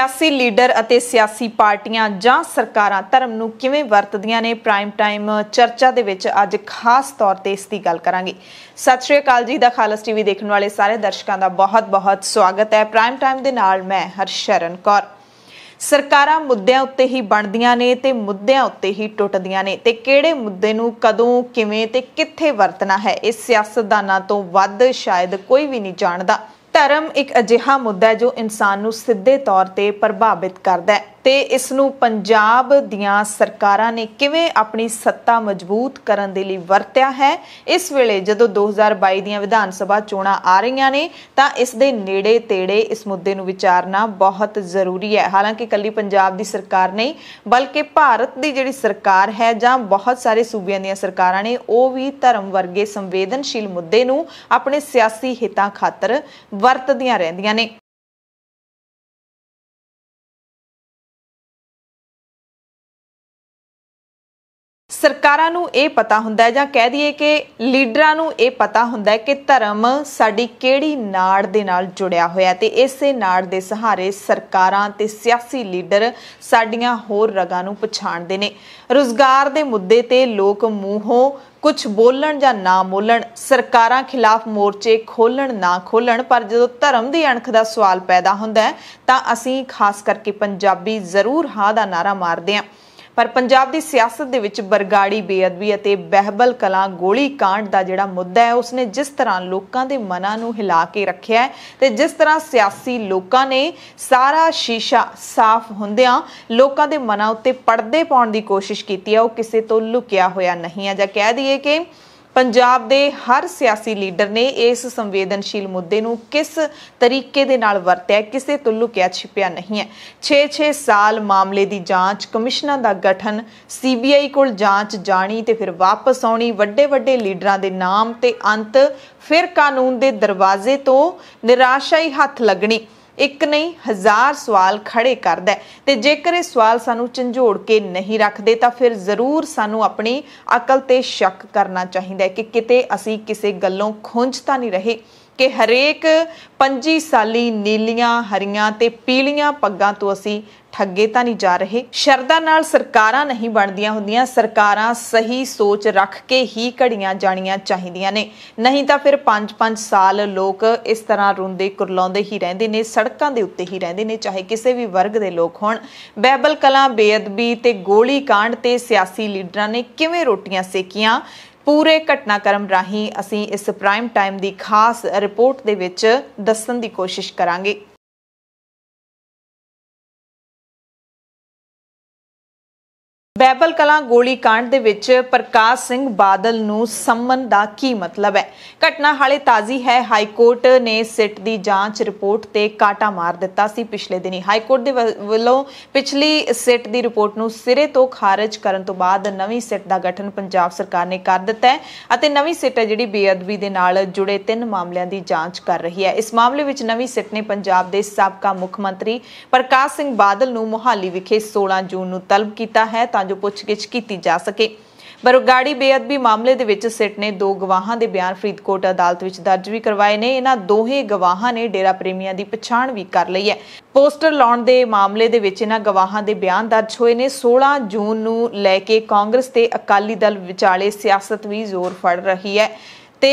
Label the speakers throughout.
Speaker 1: ਸਿਆਸੀ ਲੀਡਰ ਅਤੇ ਸਿਆਸੀ ਪਾਰਟੀਆਂ ਜਾਂ ਸਰਕਾਰਾਂ ਧਰਮ ਨੂੰ ਕਿਵੇਂ ਵਰਤਦੀਆਂ ਨੇ ਪ੍ਰਾਈਮ ਟਾਈਮ ਚਰਚਾ ਦੇ ਵਿੱਚ ਅੱਜ ਖਾਸ ਤੌਰ ਤੇ ਇਸ ਦੀ ਗੱਲ ਕਰਾਂਗੇ ਸਤਿ ਸ਼੍ਰੀ ਅਕਾਲ ਜੀ ਦਾ ਖਾਲਸ ਟੀਵੀ ਦੇਖਣ ਵਾਲੇ ਸਾਰੇ ਦਰਸ਼ਕਾਂ ਦਾ ਬਹੁਤ-ਬਹੁਤ ਸਵਾਗਤ ਹੈ ਪ੍ਰਾਈਮ ਟਾਈਮ ਦੇ ਨਾਲ ਮੈਂ ਹਰਸ਼ਰਨ ਕੌਰ ਸਰਕਾਰਾਂ ਮੁੱਦਿਆਂ ਉੱਤੇ ਹੀ ਬਣਦੀਆਂ ਨੇ ਤੇ ਮੁੱਦਿਆਂ ਉੱਤੇ ਹੀ ਟੁੱਟਦੀਆਂ ਨੇ ਤੇ ਕਿਹੜੇ ਮੁੱਦੇ ਨੂੰ ਕਦੋਂ ਕਿਵੇਂ ਤੇ ਕਿੱਥੇ ਵਰਤਣਾ ਹੈ ਇਹ ਸਿਆਸਤਦਾਨਾਂ ਤੋਂ ਵੱਧ ਸ਼ਾਇਦ ਕੋਈ ਵੀ ਨਹੀਂ ਜਾਣਦਾ ਧਰਮ ਇੱਕ ਅਜਿਹਾ ਮੁੱਦਾ ਹੈ ਜੋ ਇਨਸਾਨ ਨੂੰ ਸਿੱਧੇ ਤੌਰ ਤੇ ਪ੍ਰਭਾਵਿਤ ਕਰਦਾ ਹੈ ਤੇ ਇਸ ਨੂੰ ਪੰਜਾਬ ਦੀਆਂ ਸਰਕਾਰਾਂ ਨੇ ਕਿਵੇਂ ਆਪਣੀ ਸੱਤਾ ਮਜ਼ਬੂਤ ਕਰਨ ਦੇ ਲਈ ਵਰਤਿਆ ਹੈ ਇਸ ਵੇਲੇ ਜਦੋਂ 2022 ਦੀਆਂ ਵਿਧਾਨ ਸਭਾ ਚੋਣਾਂ ਆ ਰਹੀਆਂ ਨੇ ਤਾਂ ਇਸ ਦੇ ਨੇੜੇ ਤੇੜੇ ਇਸ ਮੁੱਦੇ ਨੂੰ ਵਿਚਾਰਨਾ ਬਹੁਤ ਜ਼ਰੂਰੀ ਹੈ ਹਾਲਾਂਕਿ ਕੱਲੀ ਪੰਜਾਬ ਦੀ ਸਰਕਾਰ ਨਹੀਂ ਬਲਕਿ ਭਾਰਤ ਦੀ ਜਿਹੜੀ ਸਰਕਾਰ ਹੈ ਜਾਂ ਬਹੁਤ ਸਾਰੇ ਸੂਬਿਆਂ ਦੀਆਂ ਸਰਕਾਰਾਂ ਨੇ ਉਹ ਵੀ ਧਰਮ ਵਰਗੇ ਸੰਵੇਦਨਸ਼ੀਲ ਮੁੱਦੇ ਨੂੰ ਆਪਣੇ ਸਿਆਸੀ ਹਿੱਤਾਂ ਖਾਤਰ ਵਰਤਦੀਆਂ ਰਹਿੰਦੀਆਂ ਨੇ ਸਰਕਾਰਾਂ ਨੂੰ ਇਹ ਪਤਾ ਹੁੰਦਾ ਹੈ ਜਾਂ ਕਹਿ ਦਈਏ ਕਿ ਲੀਡਰਾਂ ਨੂੰ ਇਹ ਪਤਾ ਹੁੰਦਾ ਹੈ ਕਿ ਧਰਮ ਸਾਡੀ ਕਿਹੜੀ ਨਾੜ ਦੇ ਨਾਲ ਜੁੜਿਆ ਹੋਇਆ ਤੇ ਇਸੇ ਨਾੜ ਦੇ ਸਹਾਰੇ ਸਰਕਾਰਾਂ ਤੇ ਸਿਆਸੀ ਲੀਡਰ ਸਾਡੀਆਂ ਹੋਰ ਰਗਾਂ ਨੂੰ ਪਛਾਣਦੇ ਨੇ ਰੋਜ਼ਗਾਰ ਦੇ ਮੁੱਦੇ ਤੇ ਲੋਕ ਮੂੰਹੋਂ ਕੁਝ ਬੋਲਣ ਜਾਂ ਨਾ ਬੋਲਣ ਸਰਕਾਰਾਂ ਖਿਲਾਫ ਮੋਰਚੇ ਖੋਲਣ ਨਾ ਖੋਲਣ ਪਰ ਜਦੋਂ ਧਰਮ ਦੀ ਅਣਖ ਦਾ ਸਵਾਲ ਪੈਦਾ ਹੁੰਦਾ ਤਾਂ ਅਸੀਂ ਖਾਸ ਕਰਕੇ ਪੰਜਾਬੀ ਜ਼ਰੂਰ ਹਾਂ ਦਾ ਨਾਰਾ ਮਾਰਦੇ ਹਾਂ ਪਰ ਪੰਜਾਬ ਦੀ ਸਿਆਸਤ ਦੇ ਵਿੱਚ ਬਰਗਾੜੀ ਬੇਅਦਬੀ ਅਤੇ ਬਹਿਬਲ ਕਲਾ ਗੋਲੀ ਕਾਂਡ ਦਾ ਜਿਹੜਾ ਮੁੱਦਾ ਹੈ ਉਸਨੇ ਜਿਸ ਤਰ੍ਹਾਂ ਲੋਕਾਂ ਦੇ ਮਨਾਂ ਨੂੰ ਹਿਲਾ ਕੇ ਰੱਖਿਆ ਹੈ ਤੇ ਜਿਸ ਤਰ੍ਹਾਂ ਸਿਆਸੀ ਲੋਕਾਂ ਨੇ ਸਾਰਾ ਸ਼ੀਸ਼ਾ ਸਾਫ਼ ਹੁੰਦਿਆਂ ਲੋਕਾਂ ਦੇ ਮਨਾਂ ਉੱਤੇ ਪਰਦੇ ਪਾਉਣ ਦੀ ਕੋਸ਼ਿਸ਼ ਕੀਤੀ ਹੈ ਉਹ ਕਿਸੇ ਤੋਂ ਲੁਕਿਆ ਹੋਇਆ ਨਹੀਂ ਹੈ ਜਾਂ ਕਹਿ ਦਈਏ ਕਿ ਪੰਜਾਬ ਦੇ ਹਰ ਸਿਆਸੀ ਲੀਡਰ ਨੇ ਇਸ ਸੰਵੇਦਨਸ਼ੀਲ ਮੁੱਦੇ ਨੂੰ ਕਿਸ ਤਰੀਕੇ ਦੇ ਨਾਲ ਵਰਤਿਆ ਕਿਸੇ ਤੁਲੂ ਕਿਆ ਛਿਪਿਆ ਨਹੀਂ ਹੈ 6-6 ਸਾਲ ਮਾਮਲੇ ਦੀ ਜਾਂਚ ਕਮਿਸ਼ਨਾਂ ਦਾ ਗਠਨ ਸੀਬੀਆਈ ਕੋਲ ਜਾਂਚ ਜਾਣੀ ਤੇ ਫਿਰ ਵਾਪਸ ਆਉਣੀ ਵੱਡੇ-ਵੱਡੇ ਲੀਡਰਾਂ ਦੇ ਨਾਮ ਤੇ ਅੰਤ ਫਿਰ ਕਾਨੂੰਨ ਦੇ ਦਰਵਾਜ਼ੇ ਤੋਂ ਨਿਰਾਸ਼ਾ ਹੀ ਹੱਥ ਲੱਗਣੀ ਇੱਕ ਨਹੀਂ ਹਜ਼ਾਰ ਸਵਾਲ ਖੜੇ ਕਰਦਾ ਤੇ ਜੇਕਰ ਇਹ ਸਵਾਲ ਸਾਨੂੰ ਝੰਜੋੜ ਕੇ ਨਹੀਂ ਰੱਖਦੇ ਤਾਂ ਫਿਰ ਜ਼ਰੂਰ ਸਾਨੂੰ ਆਪਣੀ ਅਕਲ ਤੇ ਸ਼ੱਕ ਕਰਨਾ ਚਾਹੀਦਾ ਹੈ ਕਿ ਕਿਤੇ ਅਸੀਂ ਕਿਸੇ ਗੱਲੋਂ ਖੁੰਝ ਤਾਂ ਨਹੀਂ ਰਹੇ ਕਿ ਹਰੇਕ 25 ਸਾਲੀ ਨੀਲੀਆਂ ਹਰੀਆਂ ਤੇ ਪੀਲੀਆਂ ਪੱਗਾਂ ਤੋਂ ਅਸੀਂ ਠੱਗੇ ਤਾਂ ਨਹੀਂ ਜਾ ਰਹੇ ਸ਼ਰਦਾ ਨਾਲ ਸਰਕਾਰਾਂ ਨਹੀਂ ਬਣਦੀਆਂ ਹੁੰਦੀਆਂ ਸਰਕਾਰਾਂ ਸਹੀ ਸੋਚ ਰੱਖ ਕੇ ਹੀ ਘੜੀਆਂ ਜਾਣੀਆਂ ਚਾਹੀਦੀਆਂ ਨੇ ਨਹੀਂ ਤਾਂ ਫਿਰ 5-5 ਸਾਲ ਲੋਕ ਇਸ ਤਰ੍ਹਾਂ ਰੁੰਦੇ ਕੁਰਲਾਉਂਦੇ ਹੀ ਰਹਿੰਦੇ ਨੇ ਸੜਕਾਂ ਦੇ ਉੱਤੇ ਹੀ ਰਹਿੰਦੇ ਨੇ ਚਾਹੇ ਕਿਸੇ ਵੀ ਵਰਗ ਦੇ ਲੋਕ ਹੋਣ ਬੈਬਲ ਕਲਾ ਬੇਅਦਬੀ ਤੇ ਗੋਲੀ ਕਾਂਡ ਤੇ ਸਿਆਸੀ ਲੀਡਰਾਂ ਨੇ ਕਿਵੇਂ ਰੋਟੀਆਂ ਸੇਕੀਆਂ ਪੂਰੇ ਘਟਨਾਕ੍ਰਮ ਰਾਹੀਂ ਅਸੀਂ ਇਸ ਪ੍ਰਾਈਮ ਟਾਈਮ ਦੀ ਖਾਸ ਰਿਪੋਰਟ ਦੇ ਵਿੱਚ ਦੱਸਣ ਦੀ ਕੋਸ਼ਿਸ਼ ਕਰਾਂਗੇ ਬੈਬਲ ਕਲਾਂ ਗੋਲੀ ਕਾਂਡ ਦੇ ਵਿੱਚ ਪ੍ਰਕਾਸ਼ ਸਿੰਘ ਬਾਦਲ ਨੂੰ ਸੰਮਨ ਦਾ ਕੀ ਮਤਲਬ ਹੈ ਘਟਨਾ ਹਾਲੇ ਤਾਜ਼ੀ ਹੈ ਹਾਈ ਕੋਰਟ ਨੇ ਸਿੱਟ ਦੀ ਜਾਂਚ ਰਿਪੋਰਟ ਤੇ ਕਾਟਾ ਮਾਰ ਦਿੱਤਾ ਸੀ ਪਿਛਲੇ ਦਿਨੀ ਹਾਈ ਕੋਰਟ ਦੇ ਵੱਲੋਂ ਪਿਛਲੀ ਸਿੱਟ ਦੀ ਰਿਪੋਰਟ ਨੂੰ ਸਿਰੇ ਤੋਂ ਖਾਰਜ ਕਰਨ ਤੋਂ ਬਾਅਦ ਨਵੀਂ ਸਿੱਟ ਦਾ ਗਠਨ ਪੰਜਾਬ ਸਰਕਾਰ ਨੇ ਕਰ ਦਿੱਤਾ ਹੈ ਅਤੇ ਨਵੀਂ ਸਿੱਟ ਹੈ ਜਿਹੜੀ ਬੇਅਦਬੀ ਦੇ ਨਾਲ ਜੁੜੇ ਤਿੰਨ ਮਾਮਲਿਆਂ ਦੀ ਜਾਂਚ ਕਰ ਰਹੀ ਹੈ ਇਸ ਮਾਮਲੇ ਵਿੱਚ ਨਵੀਂ ਸਿੱਟ ਨੇ ਪੰਜਾਬ ਦੇ ਸਾਬਕਾ ਮੁੱਖ ਮੰਤਰੀ ਪ੍ਰਕਾਸ਼ ਸਿੰਘ ਬਾਦਲ ਨੂੰ ਮੁਹਾਲੀ ਵਿਖੇ 16 ਜੂਨ ਨੂੰ ਤਲਬ ਕੀਤਾ ਹੈ ਤਾਂ ਜੋ ਪੁੱਛਗਿੱਛ ਕੀਤੀ ਜਾ ਸਕੇ ਬਰਗਾੜੀ ਬੇਅਦਬੀ ਮਾਮਲੇ ਦੇ ਵਿੱਚ ਸਿੱਟ ਨੇ ਦੋ ਗਵਾਹਾਂ ਦੇ ਬਿਆਨ ਫਰੀਦਕੋਟ ਅਦਾਲਤ ਵਿੱਚ ਦਰਜ ਵੀ ਕਰਵਾਏ ਨੇ ਇਹਨਾਂ ਦੋਹੇ ਗਵਾਹਾਂ ਨੇ ਡੇਰਾ ਪ੍ਰੇਮੀਆਂ ਦੀ ਪਛਾਣ ਵੀ ਕਰ ਲਈ ਹੈ ਪੋਸਟਰ ਲਾਉਣ ਦੇ ਮਾਮਲੇ ਦੇ ਵਿੱਚ ਇਹਨਾਂ ਗਵਾਹਾਂ ਦੇ ਬਿਆਨ ਦਰਜ ਹੋਏ ਨੇ 16 ਜੂਨ ਨੂੰ ਲੈ ਕੇ ਕਾਂਗਰਸ ਤੇ ਅਕਾਲੀ ਦਲ ਵਿਚਾਲੇ ਸਿਆਸਤ ਵੀ ਜ਼ੋਰ ਫੜ ਰਹੀ ਹੈ ਤੇ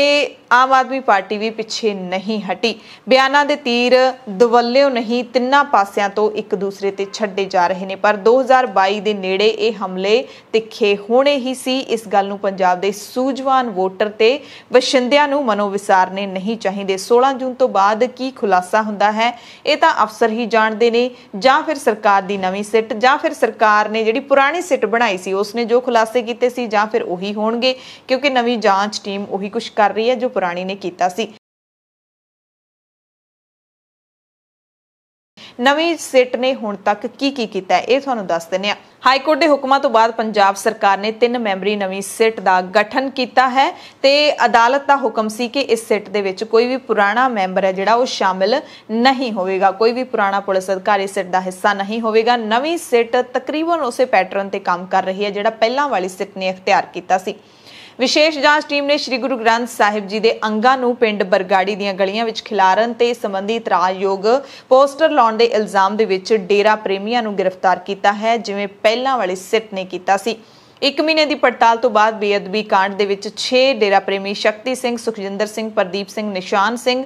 Speaker 1: ਆਮ ਆਦਮੀ ਪਾਰਟੀ ਵੀ ਪਿੱਛੇ ਨਹੀਂ ਹਟੀ ਬਿਆਨਾਂ ਦੇ ਤੀਰ ਦਵੱਲਿਓ ਨਹੀਂ ਤਿੰਨਾਂ ਪਾਸਿਆਂ ਤੋਂ ਇੱਕ ਦੂਸਰੇ ਤੇ ਛੱਡੇ ਜਾ ਰਹੇ ਨੇ ਪਰ 2022 ਦੇ ਨੇੜੇ ਇਹ ਹਮਲੇ ਤਿੱਖੇ ਹੋਣੇ ਹੀ ਸੀ ਇਸ ਗੱਲ ਨੂੰ ਪੰਜਾਬ ਦੇ ਸੂਝਵਾਨ ਵੋਟਰ ਤੇ ਵਸ਼ਿੰਦਿਆਂ ਨੂੰ ਮਨੋਵਿਸਾਰਨੇ ਨਹੀਂ ਚਾਹੀਦੇ 16 ਜੂਨ ਤੋਂ ਬਾਅਦ ਕੀ ਖੁਲਾਸਾ ਹੁੰਦਾ ਹੈ ਇਹ ਤਾਂ ਅਫਸਰ ਹੀ ਜਾਣਦੇ ਨੇ ਜਾਂ ਫਿਰ ਸਰਕਾਰ ਦੀ ਨਵੀਂ ਸਿੱਟ ਜਾਂ ਫਿਰ ਸਰਕਾਰ ਨੇ ਜਿਹੜੀ ਪੁਰਾਣੀ ਸਿੱਟ ਬਣਾਈ ਸੀ ਉਸ ਨੇ ਜੋ ਖੁਲਾਸੇ ਕੀਤੇ ਸੀ ਜਾਂ ਫਿਰ ਉਹੀ ਹੋਣਗੇ ਕਿਉਂਕਿ ਨਵੀਂ ਜਾਂਚ ਟੀਮ ਉਹੀ ਕੁਝ ਕਰ ਰਹੀ ਹੈ ਜੋ ਪੁਰਾਣੀ ਨੇ ਕੀਤਾ ਸੀ ਨਵੀਂ ਸਿੱਟ ਨੇ ਹੁਣ ਤੱਕ ਕੀ ਕੀ ਕੀਤਾ ਇਹ ਤੁਹਾਨੂੰ ਦੱਸ ਦਿੰਨੇ ਆ ਹਾਈ ਕੋਰਟ ਦੇ ਹੁਕਮਾਂ ਤੋਂ ਬਾਅਦ ਪੰਜਾਬ ਸਰਕਾਰ ਨੇ ਤਿੰਨ ਮੈਂਬਰੀ ਨਵੀਂ ਸਿੱਟ ਦਾ ਗਠਨ ਕੀਤਾ ਹੈ ਤੇ ਅਦਾਲਤ ਦਾ ਹੁਕਮ ਸੀ ਕਿ ਇਸ ਸਿੱਟ ਦੇ ਵਿੱਚ ਕੋਈ ਵੀ ਪੁਰਾਣਾ ਮੈਂਬਰ ਹੈ ਜਿਹੜਾ ਉਹ ਸ਼ਾਮਿਲ ਨਹੀਂ ਹੋਵੇਗਾ ਕੋਈ ਵੀ ਪੁਰਾਣਾ ਪੁਲਿਸ ਅਧਿਕਾਰੀ ਸਿੱਟ ਦਾ ਹਿੱਸਾ ਨਹੀਂ ਹੋਵੇਗਾ ਨਵੀਂ ਸਿੱਟ ਤਕਰੀਬਨ ਉਸੇ ਪੈਟਰਨ ਤੇ ਕੰਮ ਕਰ ਰਹੀ ਹੈ ਜਿਹੜਾ ਪਹਿਲਾਂ ਵਾਲੀ ਸਿੱਟ ਨੇ ਇਖਤਿਆਰ ਕੀਤਾ ਸੀ ਵਿਸ਼ੇਸ਼ ਜਾਂਚ ਟੀਮ ਨੇ ਸ੍ਰੀ ਗੁਰੂ ਗ੍ਰੰਥ ਸਾਹਿਬ ਜੀ ਦੇ ਅੰਗਾਂ ਨੂੰ ਪਿੰਡ ਬਰਗਾੜੀ ਦੀਆਂ ਗਲੀਆਂ ਵਿੱਚ ਖਿਲਾਰਨ ਤੇ ਸੰਬੰਧੀ ਰਾਜਯੋਗ ਪੋਸਟਰ ਲਾਉਣ ਦੇ ਇਲਜ਼ਾਮ ਦੇ ਵਿੱਚ ਡੇਰਾ ਪ੍ਰੇਮੀਆਂ ਨੂੰ ਗ੍ਰਿਫਤਾਰ ਕੀਤਾ ਹੈ ਜਿਵੇਂ ਪਹਿਲਾਂ ਵਾਲੇ ਸਿੱਟ ਨੇ ਕੀਤਾ ਸੀ ਇੱਕ ਮਹੀਨੇ ਦੀ ਪੜਤਾਲ ਤੋਂ ਬਾਅਦ ਬੇਅਦਬੀ ਕਾਂਡ ਦੇ ਵਿੱਚ 6 ਡੇਰਾ ਪ੍ਰੇਮੀ ਸ਼ਕਤੀ ਸਿੰਘ ਸੁਖਜਿੰਦਰ ਸਿੰਘ ਪ੍ਰਦੀਪ ਸਿੰਘ ਨਿਸ਼ਾਨ ਸਿੰਘ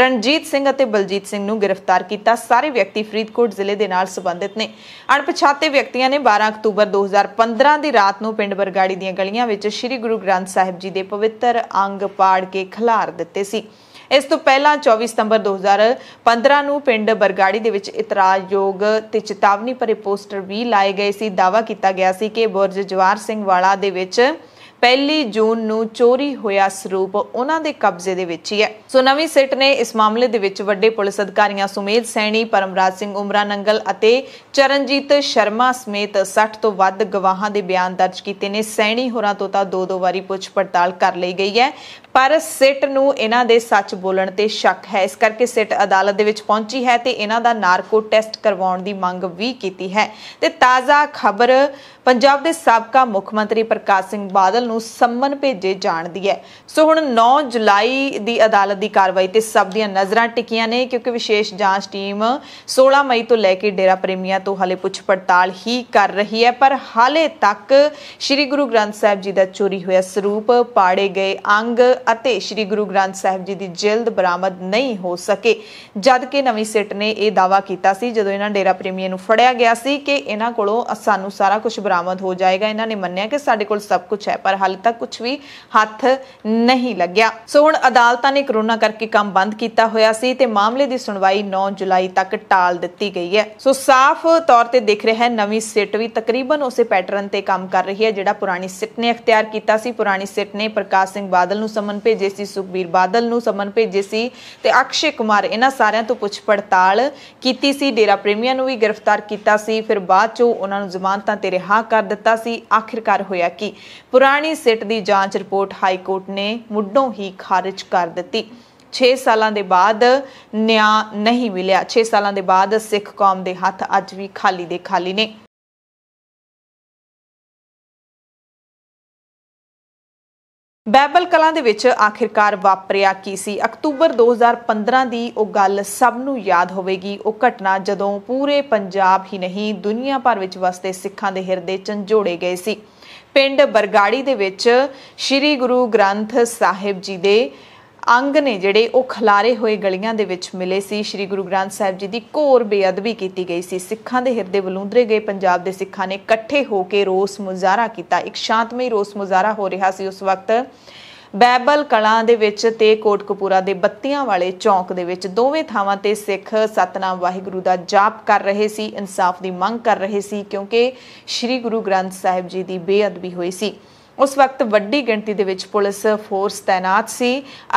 Speaker 1: ਰਣਜੀਤ ਸਿੰਘ ਅਤੇ ਬਲਜੀਤ ਸਿੰਘ ਨੂੰ ਗ੍ਰਿਫਤਾਰ ਕੀਤਾ ਸਾਰੇ ਵਿਅਕਤੀ ਫਰੀਦਕੋਟ ਜ਼ਿਲ੍ਹੇ ਦੇ ਨਾਲ ਸੰਬੰਧਿਤ ਨੇ ਅਣਪਛਾਤੇ ਵਿਅਕਤੀਆਂ ਨੇ 12 ਅਕਤੂਬਰ 2015 ਦੀ ਰਾਤ ਨੂੰ ਪਿੰਡ ਬਰਗਾੜੀ ਦੀਆਂ ਗਲੀਆਂ ਵਿੱਚ ਸ੍ਰੀ ਗੁਰੂ ਗ੍ਰੰਥ ਸਾਹਿਬ ਜੀ ਦੇ ਪਵਿੱਤਰ ਅੰਗ ਪਾੜ ਕੇ ਖਿਲਾਰ ਦਿੱਤੇ ਸੀ ਇਸ ਤੋਂ ਪਹਿਲਾਂ 24 ਸਤੰਬਰ 2015 ਨੂੰ ਪਿੰਡ ਬਰਗਾੜੀ ਦੇ ਵਿੱਚ ਇਤਰਾਜ਼ਯੋਗ ਤੇ ਚੇਤਾਵਨੀ ਭਰੇ ਪੋਸਟਰ ਵੀ ਲਾਏ ਗਏ ਸੀ ਦਾਵਾ ਕੀਤਾ ਗਿਆ ਸੀ ਕਿ ਬੁਰਜ ਜਵਾਰ ਸਿੰਘ ਵਾਲਾ ਦੇ ਵਿੱਚ ਪਹਿਲੀ ਜੂਨ ਨੂੰ ਚੋਰੀ ਹੋਇਆ ਸਰੂਪ ਉਹਨਾਂ ਦੇ ਕਬਜ਼ੇ ਦੇ ਵਿੱਚ ਹੀ ਹੈ ਸੋ ਨਵੀਂ ਸਿੱਟ ਨੇ ਇਸ ਮਾਮਲੇ ਦੇ ਵਿੱਚ ਵੱਡੇ ਪੁਲਿਸ ਅਧਿਕਾਰੀਆਂ ਸੁਮੇਧ ਸੈਣੀ ਪਰਮਰਾਜ ਸਿੰਘ ਉਮਰਾ ਨੰਗਲ ਅਤੇ ਚਰਨਜੀਤ ਸ਼ਰਮਾ ਸਮੇਤ 60 ਤੋਂ ਵੱਧ ਗਵਾਹਾਂ ਦੇ ਬਿਆਨ ਦਰਜ ਕੀਤੇ ਨੇ ਸੈਣੀ ਹੋਰਾਂ ਤੋਂ ਤਾਂ ਦੋ ਦੋ ਵਾਰੀ ਪੁੱਛ ਪੜਤਾਲ ਕਰ ਲਈ ਗਈ ਹੈ ਪਰ ਸਿੱਟ ਨੂੰ ਇਹਨਾਂ ਦੇ ਸੱਚ ਬੋਲਣ ਤੇ ਸ਼ੱਕ ਹੈ ਇਸ ਕਰਕੇ ਸਿੱਟ ਅਦਾਲਤ ਦੇ ਵਿੱਚ ਪਹੁੰਚੀ ਹੈ ਤੇ ਇਹਨਾਂ ਦਾ ਨਾਰਕੋ ਟੈਸਟ ਕਰਵਾਉਣ ਦੀ ਮੰਗ ਵੀ ਕੀਤੀ ਹੈ ਤੇ ਤਾਜ਼ਾ ਖਬਰ ਪੰਜਾਬ ਦੇ ਸਾਬਕਾ ਮੁੱਖ ਮੰਤਰੀ ਪ੍ਰਕਾਸ਼ ਸਿੰਘ ਬਾਦਲ ਨੂੰ ਸੰਮਨ ਭੇਜੇ ਜਾਣ ਦੀ ਹੈ ਸੋ ਹੁਣ 9 ਜੁਲਾਈ ਦੀ ਅਦਾਲਤ ਦੀ ਕਾਰਵਾਈ ਤੇ ਸਭ ਦੀਆਂ ਨਜ਼ਰਾਂ ਟਿਕੀਆਂ ਨੇ ਕਿਉਂਕਿ ਵਿਸ਼ੇਸ਼ ਜਾਂਚ ਟੀਮ 16 ਮਈ ਤੋਂ ਲੈ ਕੇ ਡੇਰਾ ਪ੍ਰੇਮੀਆਂ ਤੋਂ ਹਲੇ ਪੁੱਛ ਪੜਤਾਲ ਹੀ ਕਰ ਰਹੀ ਹੈ ਪਰ ਹਾਲੇ ਤੱਕ ਸ੍ਰੀ ਗੁਰੂ ਗ੍ਰੰਥ ਸਾਹਿਬ ਜੀ ਦਾ ਚੋਰੀ ਹੋਇਆ ਸਰੂਪ ਪਾੜੇ ਗਏ ਅੰਗ ਅਤੇ ਸ੍ਰੀ ਗੁਰੂ ਗ੍ਰੰਥ ਸਾਹਿਬ ਜੀ ਦੀ ਜਿਲਦ ਬਰਾਮਦ ਨਹੀਂ ਹੋ ਸਕੇ ਜਦ ਕਿ ਨਵੀਂ ਸਿੱਟ ਨੇ ਇਹ ਦਾਵਾ ਕੀਤਾ ਸੀ ਜਦੋਂ ਇਹਨਾਂ ਡੇਰਾ ਪ੍ਰੇਮੀਆਂ ਨੂੰ ਫੜਿਆ ਗਿਆ ਸੀ ਕਿ ਇਹਨਾਂ ਕੋਲੋਂ ਸਾਨੂੰ ਸਾਰਾ ਕੁਝ ਬਰਾਮਦ ਹੋ ਜਾਏਗਾ ਇਹਨਾਂ ਨੇ ਮੰਨਿਆ ਕਿ ਸਾਡੇ ਕੋਲ ਸਭ ਕੁਝ ਹੈ ਪਰ ਹਾਲੇ ਤੱਕ ਕੁਝ ਵੀ ਹੱਥ ਨਹੀਂ ਲੱਗਿਆ ਸੋ ਹੁਣ ਅਦਾਲਤਾਂ ਨੇ ਕਰੋਨਾ ਕਰਕੇ ਕੰਮ ਬੰਦ ਕੀਤਾ ਹੋਇਆ ਸੀ ਤੇ ਮਾਮਲੇ ਦੀ ਸੁਣਵਾਈ 9 ਜੁਲਾਈ ਤੱਕ ਟਾਲ ਦਿੱਤੀ ਗਈ ਹੈ ਸੋ ਸਾਫ਼ ਤੌਰ ਤੇ ਦਿਖ ਰਿਹਾ ਹੈ ਨਵੀਂ ਸਿੱਟ ਵੀ ਤਕਰੀਬਨ ਉਸੇ ਪੈਟਰਨ ਤੇ ਕੰਮ ਕਰ ਰਹੀ ਹੈ ਜਿਹੜਾ ਪੁਰਾਣੀ ਸਿੱਟ ਨੇ ਅਖਤਿਆਰ ਕੀਤਾ ਸੀ ਪੁਰਾਣੀ ਸਿੱਟ ਨੇ ਪ੍ਰਕਾਸ਼ ਸਿੰਘ ਬਾਦਲ ਨੂੰ ਸਮਨ ਭੇਜੇ ਸੀ ਸੁਖਬੀਰ ਬਾਦਲ ਨੂੰ ਸਮਨ ਭੇਜੇ ਸੀ ਤੇ ਅਕਸ਼ੇ ਕੁਮਾਰ ਇਹਨਾਂ ਸਾਰਿਆਂ ਤੋਂ ਪੁੱਛ ਪੜਤਾਲ ਕੀਤੀ ਸੀ ਡੇਰਾ ਪ੍ਰੇਮੀਆਂ ਨੂੰ ਵੀ ਗ੍ਰਿਫਤਾਰ ਕੀਤਾ ਸੀ ਫਿਰ ਬਾਅਦ ਚੋਂ ਉਹਨਾਂ ਨੂੰ ਜ਼ਮਾਨਤਾਂ ਤੇ ਰਿਹਾ ਨਾ ਕਰ ਦਿੱਤਾ ਸੀ ਆਖਿਰਕਾਰ ਹੋਇਆ ਕਿ ਪੁਰਾਣੀ ਸਿੱਟ ਦੀ ਜਾਂਚ ਰਿਪੋਰਟ ਹਾਈ ਕੋਰਟ ਨੇ ਮੁੱਢੋਂ ਹੀ ਖਾਰਜ ਕਰ ਦਿੱਤੀ 6 ਸਾਲਾਂ ਦੇ ਬਾਅਦ ਨਿਆਂ ਨਹੀਂ ਮਿਲਿਆ 6 ਸਾਲਾਂ ਦੇ ਬਾਅਦ ਸਿੱਖ ਕੌਮ ਦੇ ਹੱਥ ਅੱਜ ਵੀ ਖਾਲੀ ਦੇ ਖਾਲੀ ਨੇ
Speaker 2: ਬਾਈਬਲ ਕਲਾਂ ਦੇ ਵਿੱਚ
Speaker 1: ਆਖਿਰਕਾਰ ਵਾਪਰਿਆ ਕੀ ਸੀ ਅਕਤੂਬਰ 2015 ਦੀ ਉਹ ਗੱਲ ਸਭ ਨੂੰ ਯਾਦ ਹੋਵੇਗੀ ਉਹ ਘਟਨਾ ਜਦੋਂ ਪੂਰੇ ਪੰਜਾਬ ਹੀ ਨਹੀਂ ਦੁਨੀਆ ਭਰ ਵਿੱਚ ਵਸਦੇ ਸਿੱਖਾਂ ਦੇ ਹਿਰਦੇ ਝੰਜੋੜੇ ਗਏ ਸੀ ਪਿੰਡ ਬਰਗਾੜੀ ਦੇ ਵਿੱਚ ਸ੍ਰੀ ਗੁਰੂ ਗ੍ਰੰਥ ਸਾਹਿਬ ਜੀ ਦੇ ਅੰਗ ਨੇ ਜਿਹੜੇ ਉਹ ਖਲਾਰੇ ਹੋਏ ਗਲੀਆਂ ਦੇ ਵਿੱਚ ਮਿਲੇ ਸੀ ਸ੍ਰੀ ਗੁਰੂ ਗ੍ਰੰਥ ਸਾਹਿਬ ਜੀ ਦੀ ਘੋਰ ਬੇਅਦਬੀ ਕੀਤੀ ਗਈ ਸੀ ਸਿੱਖਾਂ ਦੇ ਹਿਰਦੇ ਬਲੂੰਦਰੇ ਗਏ ਪੰਜਾਬ ਦੇ ਸਿੱਖਾਂ ਨੇ ਇਕੱਠੇ ਹੋ ਕੇ ਰੋਸ ਮੁਜ਼ਾਹਰਾ ਕੀਤਾ ਇੱਕ ਸ਼ਾਂਤਮਈ ਰੋਸ ਮੁਜ਼ਾਹਰਾ ਹੋ ਰਿਹਾ ਸੀ ਉਸ ਵਕਤ ਬੈਬਲ ਕਲਾਂ ਦੇ ਵਿੱਚ ਤੇ ਕੋਟਕਪੂਰਾ ਦੇ ਬੱਤੀਆਂ ਵਾਲੇ ਚੌਂਕ ਦੇ ਵਿੱਚ ਦੋਵੇਂ ਥਾਵਾਂ ਤੇ ਸਿੱਖ ਸਤਨਾਮ ਵਾਹਿਗੁਰੂ ਦਾ ਜਾਪ ਕਰ ਰਹੇ ਸੀ ਇਨਸਾਫ ਦੀ ਮੰਗ ਕਰ ਰਹੇ ਸੀ ਕਿਉਂਕਿ ਸ੍ਰੀ ਗੁਰੂ ਗ੍ਰੰਥ ਸਾਹਿਬ ਜੀ ਦੀ ਬੇਅਦਬੀ ਹੋਈ ਸੀ ਉਸ ਵਕਤ ਵੱਡੀ ਗਿਣਤੀ ਦੇ ਵਿੱਚ ਪੁਲਿਸ ਫੋਰਸ ਤਾਇਨਾਤ ਸੀ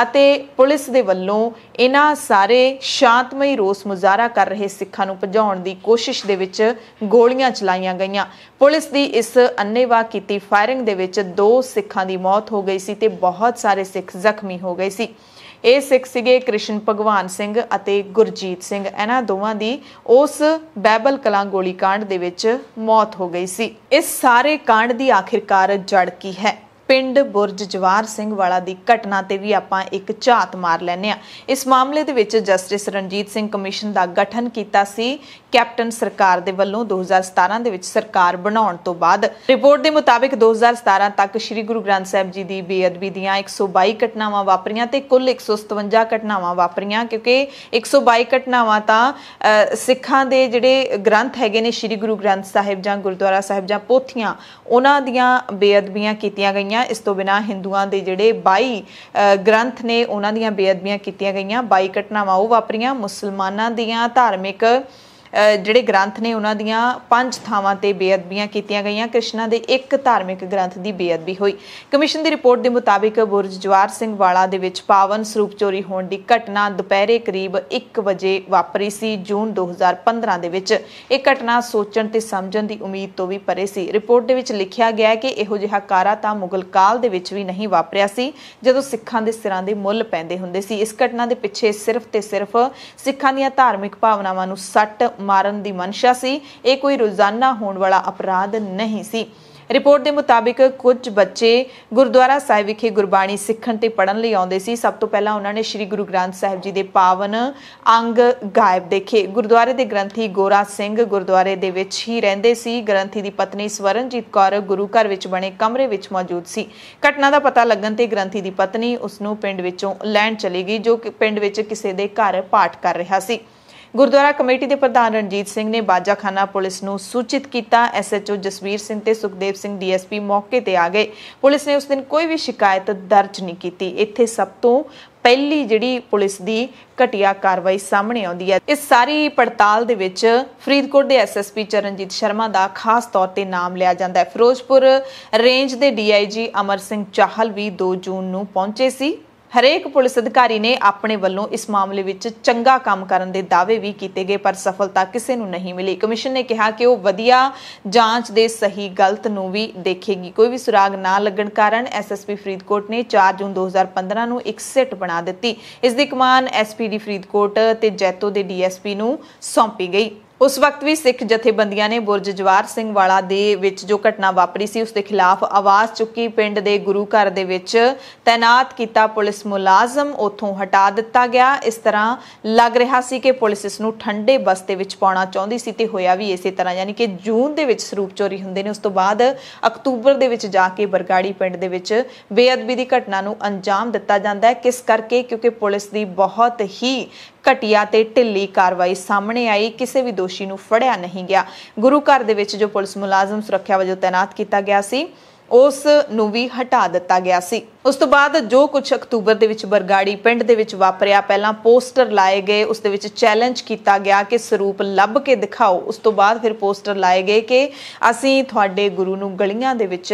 Speaker 1: ਅਤੇ ਪੁਲਿਸ ਦੇ ਵੱਲੋਂ ਇਹਨਾਂ ਸਾਰੇ ਸ਼ਾਂਤਮਈ ਰੋਸ ਮੁਜ਼ਾਹਰਾ ਕਰ ਰਹੇ ਸਿੱਖਾਂ ਨੂੰ ਭਜਾਉਣ ਦੀ ਕੋਸ਼ਿਸ਼ ਦੇ ਵਿੱਚ ਗੋਲੀਆਂ ਚਲਾਈਆਂ ਗਈਆਂ ਪੁਲਿਸ ਦੀ ਇਸ ਅੰਨੇਵਾ ਕੀਤੀ ਫਾਇਰਿੰਗ ਦੇ ਵਿੱਚ ਦੋ ਸਿੱਖਾਂ ਦੀ ਮੌਤ ਹੋ ਗਈ ਸੀ ਤੇ ਬਹੁਤ ਸਾਰੇ ਸਿੱਖ ਜ਼ਖਮੀ ਹੋ ਗਏ ਸੀ ਇਹ ਸਿੱਖ ਸੀਗੇ ਕ੍ਰਿਸ਼ਨ ਭਗਵਾਨ ਸਿੰਘ ਅਤੇ ਗੁਰਜੀਤ ਸਿੰਘ ਇਹਨਾਂ ਦੋਵਾਂ ਦੀ ਉਸ ਬੈਬਲ ਕਲਾਂ ਗੋਲੀ ਕਾਂਡ ਦੇ ਵਿੱਚ ਮੌਤ ਹੋ ਗਈ ਸੀ ਇਸ ਸਾਰੇ ਕਾਂਡ ਦੀ ਆਖਿਰਕਾਰ ਜੜ ਕੀ ਹੈ ਪਿੰਡ ਬੁਰਜ ਜਵਾਰ ਸਿੰਘ ਵਾਲਾ ਦੀ ਘਟਨਾ ਤੇ ਵੀ ਆਪਾਂ ਇੱਕ ਝਾਤ ਮਾਰ ਲੈਨੇ ਆ ਇਸ ਮਾਮਲੇ ਦੇ ਵਿੱਚ ਜਸਟਿਸ ਰਣਜੀਤ ਸਿੰਘ ਕਮਿਸ਼ਨ ਦਾ ਗਠਨ ਕੀਤਾ ਸੀ ਕੈਪਟਨ ਸਰਕਾਰ ਦੇ ਵੱਲੋਂ 2017 ਦੇ ਵਿੱਚ ਸਰਕਾਰ ਬਣਾਉਣ ਤੋਂ ਬਾਅਦ ਰਿਪੋਰਟ ਦੇ ਮੁਤਾਬਕ 2017 ਤੱਕ ਸ੍ਰੀ ਗੁਰੂ ਗ੍ਰੰਥ ਸਾਹਿਬ ਜੀ ਦੀ ਬੇਅਦਬੀ ਦੀਆਂ 122 ਘਟਨਾਵਾਂ ਵਾਪਰੀਆਂ ਤੇ ਕੁੱਲ 157 ਘਟਨਾਵਾਂ ਵਾਪਰੀਆਂ ਕਿਉਂਕਿ 122 ਘਟਨਾਵਾਂ ਤਾਂ ਸਿੱਖਾਂ ਦੇ ਜਿਹੜੇ ਗ੍ਰੰਥ ਹੈਗੇ ਨੇ ਸ੍ਰੀ ਗੁਰੂ ਗ੍ਰੰਥ ਸਾਹਿਬ ਜਾਂ ਗੁਰਦੁਆਰਾ ਸਾਹਿਬ ਜਾਂ ਪੋਥੀਆਂ ਉਹਨਾਂ ਦੀਆਂ ਬੇਅਦਬੀਆਂ ਕੀਤੀਆਂ ਗਈਆਂ ਗਈਆਂ ਇਸ ਤੋਂ ਬਿਨਾ ਹਿੰਦੂਆਂ ਦੇ ਜਿਹੜੇ 22 ਗ੍ਰੰਥ ਨੇ ਉਹਨਾਂ ਦੀਆਂ ਬੇਅਦਬੀਆਂ ਕੀਤੀਆਂ ਗਈਆਂ 22 ਘਟਨਾਵਾਂ ਉਹ ਵਾਪਰੀਆਂ ਮੁਸਲਮਾਨਾਂ ਦੀਆਂ ਧਾਰਮਿਕ ਜਿਹੜੇ ਗ੍ਰੰਥ ਨੇ ਉਹਨਾਂ ਦੀਆਂ ਪੰਜ ਥਾਵਾਂ ਤੇ ਬੇਅਦਬੀਆਂ ਕੀਤੀਆਂ ਗਈਆਂ ਕ੍ਰਿਸ਼ਨਾ ਦੇ ਇੱਕ ਧਾਰਮਿਕ ਗ੍ਰੰਥ ਦੀ ਬੇਅਦਬੀ ਹੋਈ ਕਮਿਸ਼ਨ ਦੀ ਰਿਪੋਰਟ ਦੇ ਮੁਤਾਬਿਕ ਬੁਰਜ ਜਵਾਰ ਸਿੰਘ ਵਾਲਾ ਦੇ ਵਿੱਚ ਪਾਵਨ ਸਰੂਪ ਚੋਰੀ ਹੋਣ ਦੀ ਘਟਨਾ ਦੁਪਹਿਰੇ ਕਰੀਬ 1 ਵਜੇ ਵਾਪਰੀ ਸੀ ਜੂਨ 2015 ਦੇ ਵਿੱਚ ਇਹ ਘਟਨਾ ਸੋਚਣ ਤੇ ਸਮਝਣ ਦੀ ਉਮੀਦ ਤੋਂ ਵੀ ਪਰੇ ਸੀ ਰਿਪੋਰਟ ਦੇ ਵਿੱਚ ਲਿਖਿਆ ਗਿਆ ਹੈ ਕਿ ਇਹੋ ਜਿਹਾ ਕਾਰਾ ਤਾਂ ਮੁਗਲ ਕਾਲ ਦੇ ਵਿੱਚ ਵੀ ਨਹੀਂ ਵਾਪਰਿਆ ਸੀ ਜਦੋਂ ਸਿੱਖਾਂ ਦੇ ਸਿਰਾਂ ਦੇ ਮੁੱਲ ਪੈਂਦੇ ਹੁੰਦੇ ਸੀ ਇਸ ਘਟਨਾ ਦੇ ਪਿੱਛੇ ਸਿਰਫ ਤੇ ਸਿਰਫ ਸਿੱਖਾਂ ਦੀਆਂ ਧਾਰਮਿਕ ਭਾਵਨਾਵਾਂ ਨੂੰ ਸੱਟ ਮਾਰਨ ਦੀ ਮਨਸ਼ਾ ਸੀ ਇਹ ਕੋਈ ਰੋਜ਼ਾਨਾ ਹੋਣ ਵਾਲਾ ਅਪਰਾਧ ਨਹੀਂ ਸੀ ਰਿਪੋਰਟ ਦੇ ਮੁਤਾਬਿਕ ਕੁਝ ਬੱਚੇ ਗੁਰਦੁਆਰਾ ਸਾਹਿਬ ਵਿਖੇ ਗੁਰਬਾਣੀ ਸਿੱਖਣ ਤੇ ਪੜਨ ਲਈ ਆਉਂਦੇ ਸੀ ਸਭ ਤੋਂ ਪਹਿਲਾਂ ਉਹਨਾਂ ਨੇ ਸ੍ਰੀ ਗੁਰੂ ਗ੍ਰੰਥ ਸਾਹਿਬ ਜੀ ਦੇ ਪਾਵਨ ਅੰਗ ਗਾਇਬ ਦੇਖੇ ਗੁਰਦੁਆਰੇ ਦੇ ਗ੍ਰੰਥੀ ਗੋਰਾ ਸਿੰਘ ਗੁਰਦੁਆਰੇ ਦੇ ਵਿੱਚ ਹੀ ਰਹਿੰਦੇ ਸੀ ਗ੍ਰੰਥੀ ਦੀ ਪਤਨੀ ਸਵਰਨਜੀਤ ਕੌਰ ਗੁਰੂ ਘਰ ਵਿੱਚ ਬਣੇ ਕਮਰੇ ਵਿੱਚ ਮੌਜੂਦ ਸੀ ਘਟਨਾ ਦਾ ਪਤਾ ਲੱਗਣ ਤੇ ਗ੍ਰੰਥੀ ਦੀ ਪਤਨੀ ਉਸ ਨੂੰ ਪਿੰਡ ਵਿੱਚੋਂ ਲੈਣ ਚਲੀ ਗਈ ਜੋ ਕਿ ਪਿੰਡ ਵਿੱਚ ਕਿਸੇ ਦੇ ਘਰ ਪਾਠ ਕਰ ਰਿਹਾ ਸੀ ਗੁਰਦੁਆਰਾ ਕਮੇਟੀ ਦੇ ਪ੍ਰਧਾਨ ਰਣਜੀਤ ਸਿੰਘ ਨੇ ਬਾਜਾਖਾਨਾ ਪੁਲਿਸ ਨੂੰ ਸੂਚਿਤ ਕੀਤਾ ਐਸਐਚਓ ਜਸਵੀਰ ਸਿੰਘ ਤੇ ਸੁਖਦੇਵ ਸਿੰਘ ਡੀਐਸਪੀ ਮੌਕੇ ਤੇ ਆ ਗਏ ਪੁਲਿਸ ਨੇ ਉਸ ਦਿਨ ਕੋਈ ਵੀ ਸ਼ਿਕਾਇਤ ਦਰਜ ਨਹੀਂ ਕੀਤੀ ਇੱਥੇ ਸਭ ਤੋਂ ਪਹਿਲੀ ਜਿਹੜੀ ਪੁਲਿਸ ਦੀ ਘਟਿਆ ਕਾਰਵਾਈ ਸਾਹਮਣੇ ਆਉਂਦੀ ਹੈ ਇਸ ਸਾਰੀ ਪੜਤਾਲ ਦੇ ਵਿੱਚ ਫਰੀਦਕੋਟ ਦੇ ਐਸਐਸਪੀ ਚਰਨਜੀਤ ਸ਼ਰਮਾ ਦਾ ਖਾਸ ਤੌਰ ਤੇ ਨਾਮ ਲਿਆ ਜਾਂਦਾ ਹੈ ਫਿਰੋਜ਼ਪੁਰ ਰੇਂਜ ਦੇ ਡੀਆਈਜੀ ਅਮਰ ਸਿੰਘ ਚਾਹਲ ਵੀ 2 ਜੂਨ ਨੂੰ ਪਹੁੰਚੇ ਸੀ ਹਰੇਕ ਪੁਲਿਸ ਅਧਿਕਾਰੀ ਨੇ ਆਪਣੇ ਵੱਲੋਂ ਇਸ ਮਾਮਲੇ ਵਿੱਚ ਚੰਗਾ ਕੰਮ ਕਰਨ ਦੇ ਦਾਅਵੇ ਵੀ ਕੀਤੇ ਗਏ ਪਰ ਸਫਲਤਾ ਕਿਸੇ ਨੂੰ ਨਹੀਂ ਮਿਲੀ ਕਮਿਸ਼ਨ ਨੇ ਕਿਹਾ ਕਿ ਉਹ ਵਧੀਆ ਜਾਂਚ ਦੇ ਸਹੀ ਗਲਤ ਨੂੰ ਵੀ ਦੇਖੇਗੀ ਕੋਈ ਵੀ ਸੁਰਾਗ ਨਾ ਲੱਗਣ ਕਾਰਨ ਐਸਐਸਪੀ ਫਰੀਦਕੋਟ ਨੇ 4 ਜੂਨ 2015 ਨੂੰ ਇੱਕ ਸਿੱਟ ਬਣਾ ਦਿੱਤੀ ਇਸ ਦੀ ਕਮਾਨ ਐਸਪੀਡੀ ਫਰੀਦਕੋਟ ਤੇ ਜੈਤੋ ਦੇ ਡੀਐਸਪੀ ਨੂੰ ਸੌਂਪੀ ਗਈ ਉਸ ਵਕਤ ਵੀ ਸਿੱਖ ਜਥੇਬੰਦੀਆਂ ਨੇ ਬੁਰਜ ਜਵਾਰ ਸਿੰਘ ਵਾਲਾ ਦੇ ਵਿੱਚ ਜੋ ਘਟਨਾ ਵਾਪਰੀ ਸੀ ਉਸ ਦੇ ਖਿਲਾਫ ਆਵਾਜ਼ ਚੁੱਕੀ ਪਿੰਡ ਦੇ ਗੁਰੂ ਘਰ ਦੇ ਵਿੱਚ ਤਾਇਨਾਤ ਕੀਤਾ ਪੁਲਿਸ ਮੁਲਾਜ਼ਮ ਉਥੋਂ ਹਟਾ ਦਿੱਤਾ ਗਿਆ ਇਸ ਤਰ੍ਹਾਂ ਲੱਗ ਰਿਹਾ ਸੀ ਕਿ ਪੁਲਿਸ ਇਸ ਨੂੰ ਠੰਡੇ ਬਸਤੇ ਵਿੱਚ ਪਾਉਣਾ ਚਾਹੁੰਦੀ ਸੀ ਤੇ ਹੋਇਆ ਵੀ ਇਸੇ ਤਰ੍ਹਾਂ ਯਾਨੀ ਕਿ ਜੂਨ ਦੇ ਵਿੱਚ ਸਰੂਪ ਚੋਰੀ ਹੁੰਦੇ ਨੇ ਉਸ ਤੋਂ ਬਾਅਦ ਅਕਤੂਬਰ ਦੇ ਵਿੱਚ ਜਾ ਕੇ ਬਰਗਾੜੀ ਪਿੰਡ ਦੇ ਵਿੱਚ ਬੇਅਦਬੀ ਦੀ ਘਟਨਾ ਨੂੰ ਅੰਜਾਮ ਦਿੱਤਾ ਜਾਂਦਾ ਹੈ ਕਿਸ ਕਰਕੇ ਕਿਉਂਕਿ ਪੁਲਿਸ ਦੀ ਬਹੁਤ ਹੀ ਘਟਿਆ ਤੇ ਢਿੱਲੀ ਕਾਰਵਾਈ ਸਾਹਮਣੇ ਆਈ ਕਿਸੇ ਵੀ ਦੋਸ਼ੀ ਨੂੰ ਫੜਿਆ ਨਹੀਂ ਗਿਆ ਗੁਰੂ ਘਰ ਦੇ ਵਿੱਚ ਜੋ ਪੁਲਿਸ ਮੁਲਾਜ਼ਮ ਸੁਰੱਖਿਆ ਵਜੋਂ ਤਾਇਨਾਤ ਕੀਤਾ ਗਿਆ ਸੀ ਉਸ ਨੂੰ ਵੀ ਹਟਾ ਦਿੱਤਾ ਗਿਆ ਸੀ ਉਸ ਤੋਂ ਬਾਅਦ ਜੋ ਕੁਝ ਅਕਤੂਬਰ ਦੇ ਵਿੱਚ ਬਰਗਾੜੀ ਪਿੰਡ ਦੇ ਵਿੱਚ ਵਾਪਰਿਆ ਪਹਿਲਾਂ ਪੋਸਟਰ ਲਾਏ ਗਏ ਉਸ ਦੇ ਵਿੱਚ ਚੈਲੰਜ ਕੀਤਾ ਗਿਆ ਕਿ ਸਰੂਪ ਲੱਭ ਕੇ ਦਿਖਾਓ ਉਸ ਤੋਂ ਬਾਅਦ ਫਿਰ ਪੋਸਟਰ ਲਾਏ ਗਏ ਕਿ ਅਸੀਂ ਤੁਹਾਡੇ ਗੁਰੂ ਨੂੰ ਗਲੀਆਂ ਦੇ ਵਿੱਚ